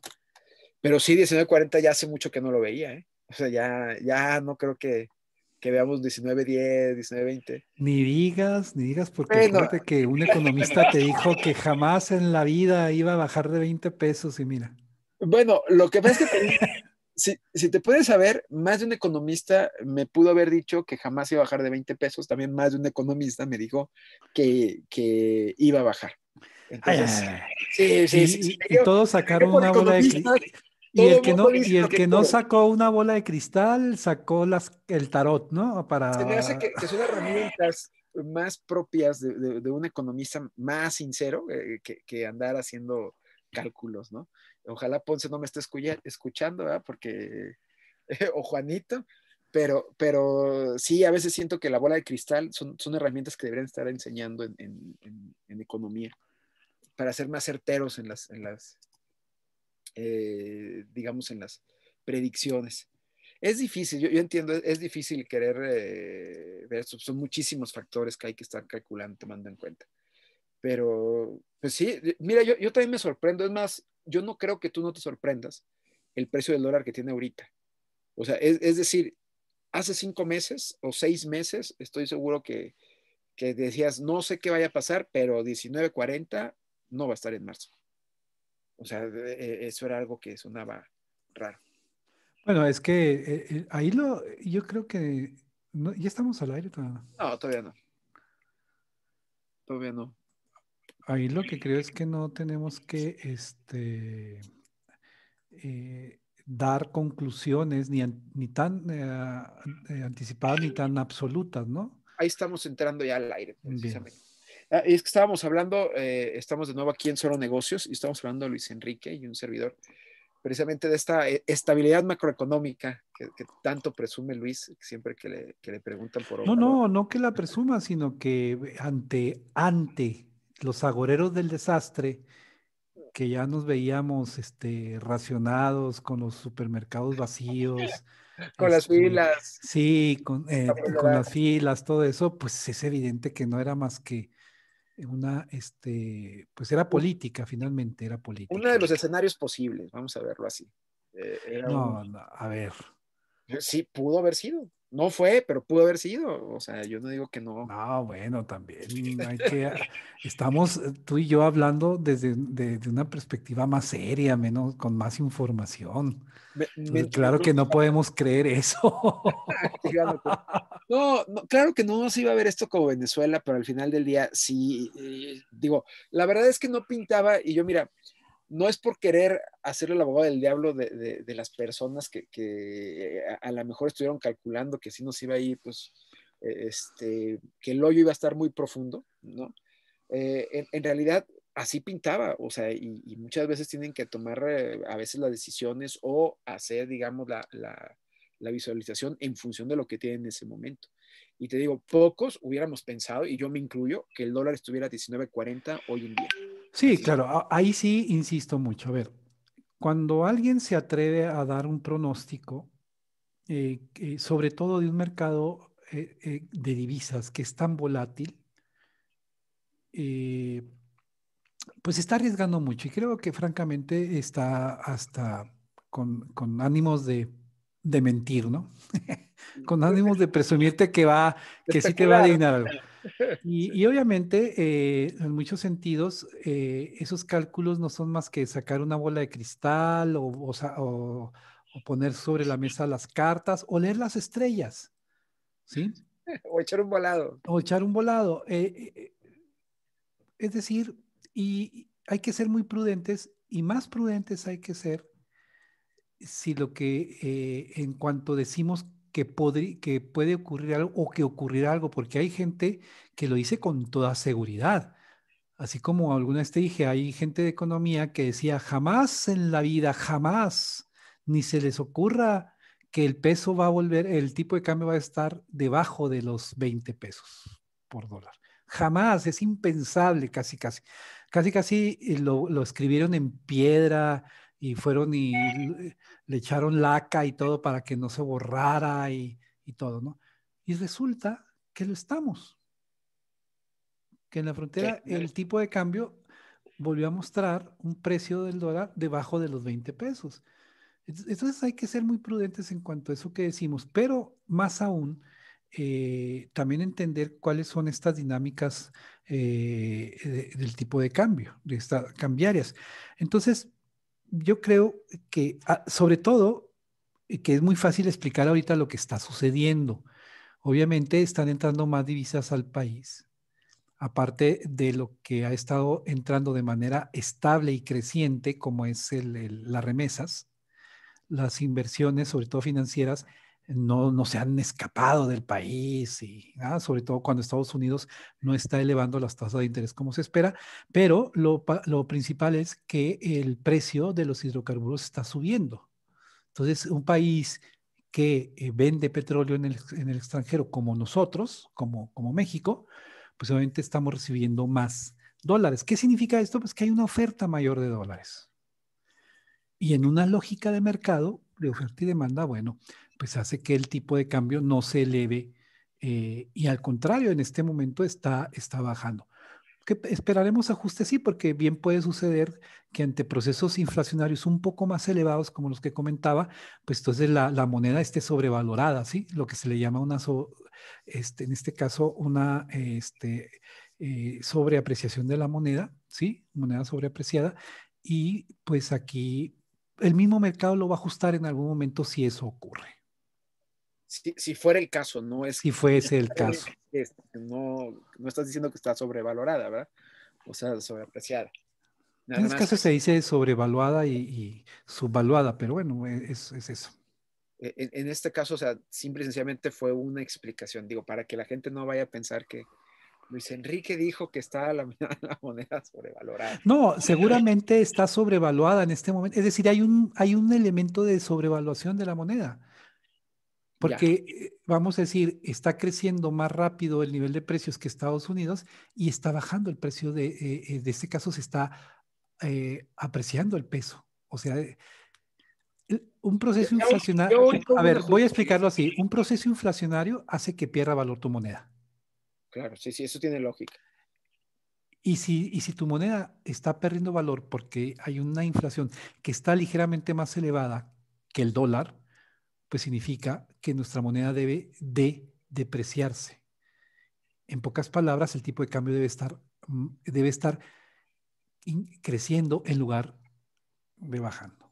Pero sí, 19.40 ya hace mucho que no lo veía, ¿eh? O sea, ya, ya no creo que, que veamos 19.10, 19.20.
Ni digas, ni digas, porque fíjate que un economista te dijo que jamás en la vida iba a bajar de 20 pesos y mira.
Bueno, lo que pasa es que
si, te puedes
saber, más de un economista me pudo haber dicho que jamás iba a bajar de 20 pesos. También más de un economista me dijo que, iba a bajar. Entonces, Sí, sí, y, sí, todos sacaron una bola de cristal.
Y el, que no, sacó una bola de cristal, sacó las, el tarot, ¿no? Para... hace que,
son herramientas más propias de, un economista más sincero eh, que, que andar haciendo cálculos, ¿no? Ojalá Ponce no me esté escuchando, ¿verdad? Porque, o Juanito, pero, pero sí, a veces siento que la bola de cristal son, son herramientas que deberían estar enseñando en, economía para ser más certeros en las, las eh, digamos, en las predicciones. Es difícil, yo, entiendo, es, difícil querer eh, ver, son muchísimos factores que hay que estar calculando, tomando en cuenta. Pero, pues sí, mira, yo, yo también me sorprendo, es más, yo no creo que tú no te sorprendas el precio del dólar que tiene ahorita. O sea, es, decir, hace cinco meses o seis meses, estoy seguro que, decías, no sé qué vaya a pasar, pero 19.40 no va a estar en marzo. O sea, e, e, eso era algo que sonaba raro.
Bueno, es que eh, eh, ahí lo, yo creo que, ¿ya estamos al aire todavía?
No, todavía no. Todavía no
ahí lo que creo es que no tenemos que este, eh, dar conclusiones ni, ni tan eh, eh, anticipadas ni tan absolutas, ¿no?
Ahí estamos entrando ya al aire, precisamente. Y ah, Es que estábamos hablando, estamos de nuevo aquí en Solo Negocios y estamos hablando Luis Enrique y un servidor, precisamente de esta estabilidad macroeconómica que, tanto presume Luis siempre que le, que le preguntan por... No, no,
no que la presuma, sino que ante, ante los agoreros del desastre, que ya nos veíamos este, racionados con los supermercados vacíos. con las este, filas. Sí, eh, con, las filas, todo eso, pues es evidente que no era más que una, este, pues era política, finalmente era política.
Uno de los escenarios posibles, vamos a verlo así. Eh, no, a ver. Sí, pudo haber sido no fue, pero pudo haber sido. O sea, yo no digo que no. Ah,
bueno, también estamos eh, tú y yo hablando desde de, una perspectiva más seria, menos con más información. claro que no podemos creer eso.
no, claro que no se iba a ver esto como Venezuela, pero al final del día sí, eh, digo, la verdad es que no pintaba y yo mira, no es por querer hacerle la abogado del diablo de, las personas que, a, lo mejor estuvieron calculando que si nos iba a ir, pues, e, este, que el hoyo iba a estar muy profundo, ¿no? Eh, en, realidad así pintaba, o sea, y, muchas veces tienen que tomar eh, a veces las decisiones o hacer, digamos, la, la, visualización en función de lo que tienen en ese momento. Y te digo, pocos hubiéramos pensado, y yo me incluyo, que el dólar estuviera a 19.40 hoy en día.
Sí, claro, ahí sí insisto mucho. A ver, cuando alguien se atreve a dar un pronóstico, eh, eh, sobre todo de un mercado eh, de divisas que es tan volátil, pues está arriesgando mucho y creo que francamente está hasta con, ánimos de, de, mentir, ¿no? Mm, con ánimos de presumirte que va, que sí te va a adivinar algo. Y, obviamente, eh, en muchos sentidos, eh, esos cálculos no son más que sacar una bola de cristal o, o, poner sobre la mesa las cartas o leer las estrellas. ¿Sí?
O echar un volado.
O echar un volado. Eh, es decir, y hay que ser muy prudentes y más prudentes hay que ser si lo que en cuanto decimos que, puede ocurrir algo o que ocurrirá algo, porque hay gente que lo dice con toda seguridad. Así como alguna vez te dije, hay gente de economía que decía, jamás en la vida, jamás, ni se les ocurra que el peso va a volver, el tipo de cambio va a estar debajo de los 20 pesos por dólar. Jamás, es impensable, casi, casi. Casi, casi eh, lo escribieron en piedra, y fueron y le echaron laca y todo para que no se borrara y, y todo, ¿no? Y resulta que lo estamos. Que en la frontera el tipo de cambio volvió a mostrar un precio del dólar debajo de los 20 pesos. Entonces hay que ser muy prudentes en cuanto a eso que decimos, pero más aún, eh, también entender cuáles son estas dinámicas eh, del tipo de cambio, de estas cambiarias. Entonces, yo creo que, ah, sobre todo, eh, que es muy fácil explicar ahorita lo que está sucediendo. Obviamente están entrando más divisas al país, aparte de lo que ha estado entrando de manera estable y creciente, como es el, las remesas, las inversiones, sobre todo financieras, no, se han escapado del país y sobre todo cuando Estados Unidos no está elevando las tasas de interés como se espera, pero lo, principal es que el precio de los hidrocarburos está subiendo. Entonces, un país que eh, vende petróleo en el, en el, extranjero como nosotros, como, como México, pues obviamente estamos recibiendo más dólares. ¿Qué significa esto? Pues que hay una oferta mayor de dólares. Y en una lógica de mercado, de oferta y demanda, bueno, pues hace que el tipo de cambio no se eleve eh, y al contrario, en este momento está, está bajando. esperaremos ajustes, sí, porque bien puede suceder que ante procesos inflacionarios un poco más elevados, como los que comentaba, pues entonces la, moneda esté sobrevalorada, ¿sí? Lo que se le llama una, este, en este caso, una este, eh, sobreapreciación de la moneda, ¿sí? Moneda sobreapreciada. Y pues aquí el mismo mercado lo va a ajustar en algún momento si eso ocurre.
Si, fuera el caso, no es. Si fuese el caso. Este, no, no estás diciendo que está sobrevalorada, ¿verdad? O sea, sobreapreciada.
en este caso se dice sobrevaluada y, subvaluada, pero bueno, es, eso.
E-, en, este caso, o sea, simple y sencillamente fue una explicación, digo, para que la gente no vaya a pensar que Luis Enrique dijo que está la, la moneda sobrevalorada.
No, seguramente está sobrevaluada en este momento. Es decir, hay un, hay un elemento de sobrevaluación de la moneda porque eh, vamos a decir, está creciendo más rápido el nivel de precios que Estados Unidos y está bajando el precio de, eh, eh, de este caso, se está apreciando el peso. O sea, un proceso inflacionario, a ver, voy a explicarlo así, un proceso inflacionario hace que pierda valor tu moneda.
Claro, sí, sí, eso tiene lógica.
Y si, y si tu moneda está perdiendo valor porque hay una inflación que está ligeramente más elevada que el dólar, pues significa que nuestra moneda debe de depreciarse. En pocas palabras, el tipo de cambio debe estar, mm, debe estar creciendo en lugar de bajando.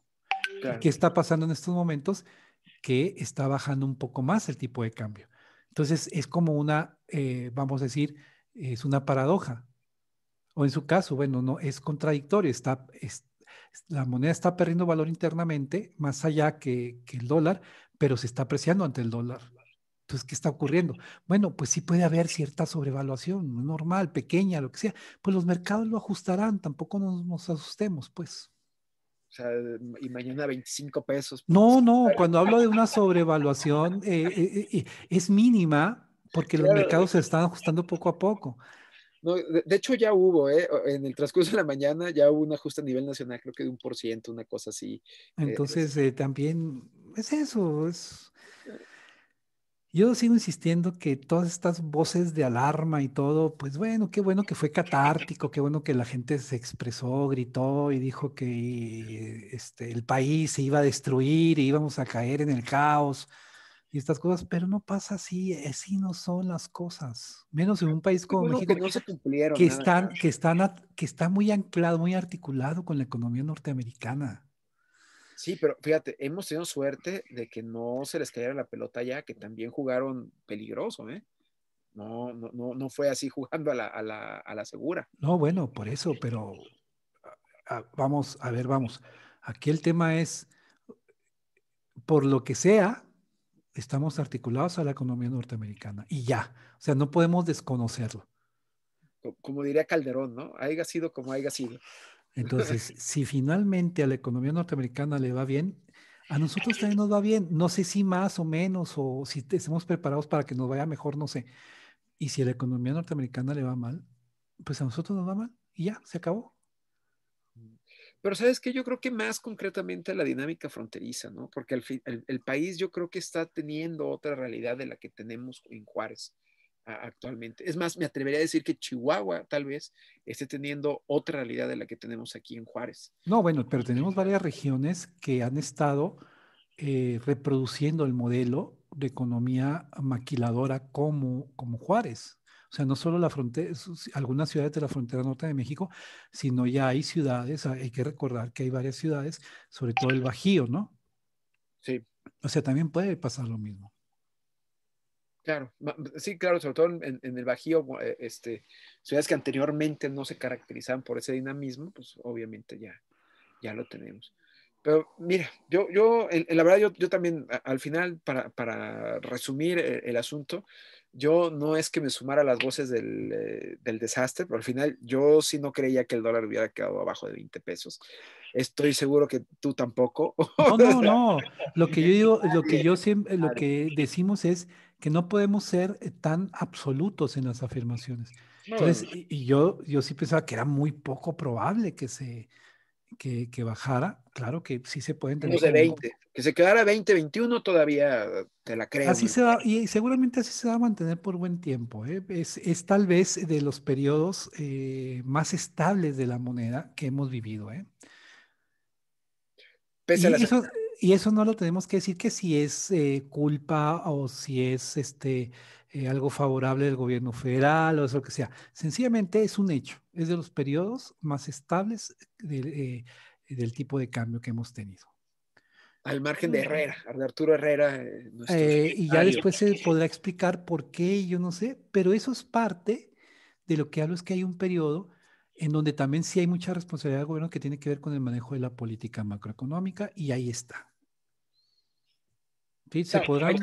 ¿Qué está pasando en estos momentos? Que está bajando un poco más el tipo de cambio. Entonces, es como una, eh, vamos a decir, es una paradoja. O en su caso, bueno, no, es contradictorio. Está, la moneda está perdiendo valor internamente, más allá que el dólar, pero se está apreciando ante el dólar. Entonces, ¿qué está ocurriendo? Bueno, pues sí puede haber cierta sobrevaluación, normal, pequeña, lo que sea. Pues los mercados lo ajustarán, tampoco nos, asustemos, pues.
O sea, y mañana 25 pesos. No,
no, cuando hablo de una sobrevaluación eh, eh, eh, es mínima porque los mercados se están ajustando poco a poco.
No, de, hecho ya hubo, ¿eh? en el transcurso de la mañana ya hubo un ajuste a nivel nacional, creo que de un por ciento, una cosa así.
Entonces también es eso, es... Yo sigo insistiendo que todas estas voces de alarma y todo, pues bueno, qué bueno que fue catártico, qué bueno que la gente se expresó, gritó y dijo que este, el país se iba a destruir, íbamos a caer en el caos y estas cosas, pero no pasa así, así no son las cosas, menos en un país como México,
que, están, que,
están, que está muy anclado, muy articulado con la economía norteamericana.
Sí, pero fíjate, hemos tenido suerte de que no se les cayera la pelota ya, que también jugaron peligroso, ¿eh? No, no, no, no fue así jugando a la, segura.
No, bueno, por eso, pero vamos, a ver, vamos. Aquí el tema es, por lo que sea, estamos articulados a la economía norteamericana y ya, o sea, no podemos desconocerlo.
Como diría Calderón, ¿no? Haiga sido como haiga sido.
Entonces, si finalmente a la economía norteamericana le va bien, a nosotros también nos va bien. No sé si más o menos, o si estamos preparados para que nos vaya mejor, no sé. Y si a la economía norteamericana le va mal, pues a nosotros nos va mal y ya, se acabó. Pero
sabes que yo creo que más concretamente la dinámica fronteriza, ¿no? Porque el, país yo creo que está teniendo otra realidad de la que tenemos en Juárez actualmente. Es más, me atrevería a decir que Chihuahua tal vez esté teniendo otra realidad de la que tenemos aquí en Juárez.
No, bueno, pero tenemos varias regiones que han estado eh, reproduciendo el modelo de economía maquiladora como, como Juárez. O sea, no solo la frontera, algunas ciudades de la frontera norte de México, sino ya hay ciudades, hay que recordar que hay varias ciudades, sobre todo el Bajío, ¿no? Sí. O sea, también puede pasar lo mismo.
Claro, sí, claro, sobre todo en, el Bajío, eh, este, ciudades que anteriormente no se caracterizaban por ese dinamismo, pues obviamente ya, ya lo tenemos. Pero mira, yo, yo, la verdad, yo, yo también, al final, para, resumir eh, el, asunto, yo no es que me sumara las voces eh, del, desastre, pero al final yo sí no creía que el dólar hubiera quedado abajo de 20 pesos. Estoy seguro que tú tampoco. No, no, no.
Lo que yo digo, lo que yo siempre, lo que decimos es que no podemos ser eh, tan absolutos en las afirmaciones. Entonces, y yo, yo sí pensaba que era muy poco probable que se, que, bajara. Claro que sí se pueden tener. 20.
Que se quedara 20, 21 todavía te la creo. Así se va,
y seguramente así se va a mantener por buen tiempo. ¿eh? Es, tal vez de los periodos eh, más estables de la moneda que hemos vivido. ¿eh? eso, y eso no lo tenemos que decir que si es eh, culpa o si es este eh, algo favorable del gobierno federal o eso que sea. Sencillamente es un hecho, es de los periodos más estables del eh, tipo de cambio que hemos tenido.
Al margen de mm. Herrera, Arturo Herrera. Eh, y ya después
se podrá explicar por qué, yo no sé, pero eso es parte de lo que hablo, es que hay un periodo en donde también sí hay mucha responsabilidad del gobierno que tiene que ver con el manejo de la política macroeconómica y ahí está se podrán,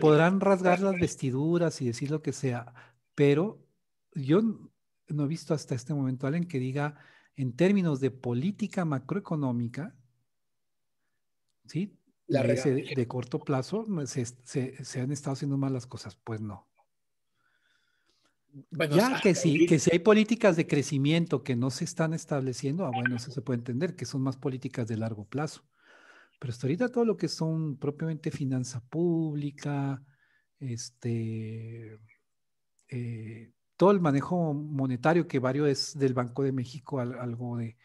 podrán rasgar las vestiduras y decir lo que sea, pero yo no he visto hasta este momento a alguien que diga, en términos de política macroeconómica, ¿sí? La de, corto plazo, se, han estado haciendo mal las cosas. Pues no. ya que sí, que si hay políticas de crecimiento que no se están estableciendo, ah, bueno, eso se puede entender, que son más políticas de largo plazo. Pero hasta ahorita todo lo que son propiamente finanza pública, este, eh, todo el manejo monetario que vario es del Banco de México, algo de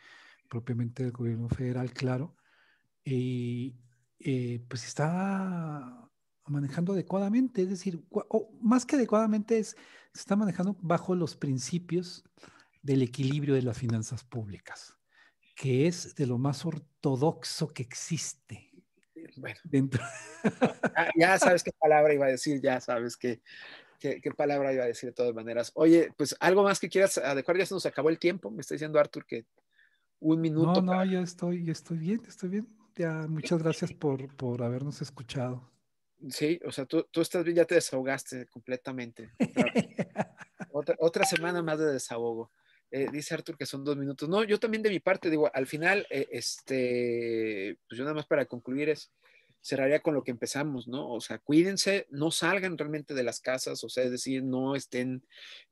propiamente del gobierno federal, claro, y eh, pues está manejando adecuadamente, es decir, o más que adecuadamente es, se está manejando bajo los principios del equilibrio de las finanzas públicas que es de lo más ortodoxo que existe. Bueno, dentro.
ya, sabes qué palabra iba a decir, ya sabes qué, qué, palabra iba a decir de todas maneras. Oye, pues algo más que quieras adecuar, ya se nos acabó el tiempo, me está diciendo Arthur que
un minuto. No, no, yo estoy, yo estoy bien, estoy bien. Ya, muchas gracias por, habernos escuchado.
Sí, o sea, tú, estás bien, ya te desahogaste completamente. otra, otra semana más de desahogo. Eh, dice Arthur que son dos minutos. No, yo también de mi parte, digo, al final, eh, este, pues yo nada más para concluir es, cerraría con lo que empezamos, ¿no? O sea, cuídense, no salgan realmente de las casas, o sea, es decir, no estén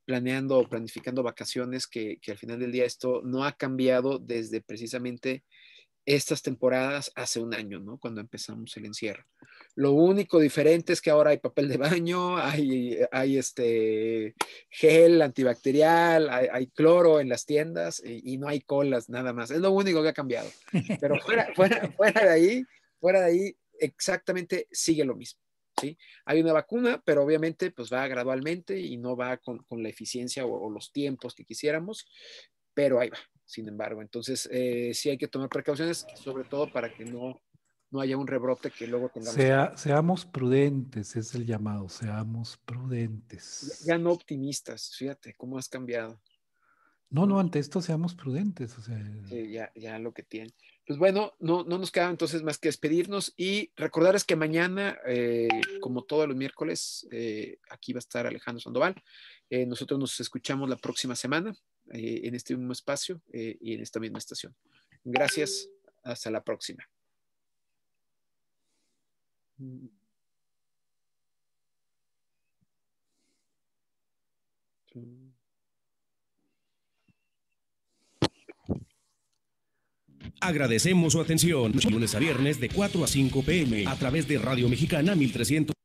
planeando o planificando vacaciones, que, que al final del día esto no ha cambiado desde precisamente estas temporadas hace un año, ¿no? Cuando empezamos el encierro. Lo único diferente es que ahora hay papel de baño, hay, este gel antibacterial, hay, cloro en las tiendas eh, y, no hay colas, nada más. Es lo único que ha cambiado. Pero fuera, fuera, fuera de ahí, fuera de ahí, exactamente sigue lo mismo. ¿Sí? Hay una vacuna, pero obviamente pues va gradualmente y no va con, la eficiencia o, los tiempos que quisiéramos, pero ahí va, sin embargo. Entonces, eh, sí hay que tomar precauciones, sobre todo para que no no haya un rebrote que luego tengamos.
Seamos prudentes, es el llamado, seamos prudentes.
Ya, no optimistas, fíjate cómo has cambiado.
No, no, mm. ante esto seamos prudentes.
ya, ya lo que tienen. Pues bueno, no, no nos queda entonces más que despedirnos y recordarles que mañana, eh, como todos los miércoles, eh, aquí va a estar Alejandro Sandoval. Eh, nosotros nos escuchamos la próxima semana en este mismo espacio y en esta misma estación. Gracias, hasta la próxima.
Agradecemos su atención lunes a viernes de 4 a 5 pm a través de Radio Mexicana 1300.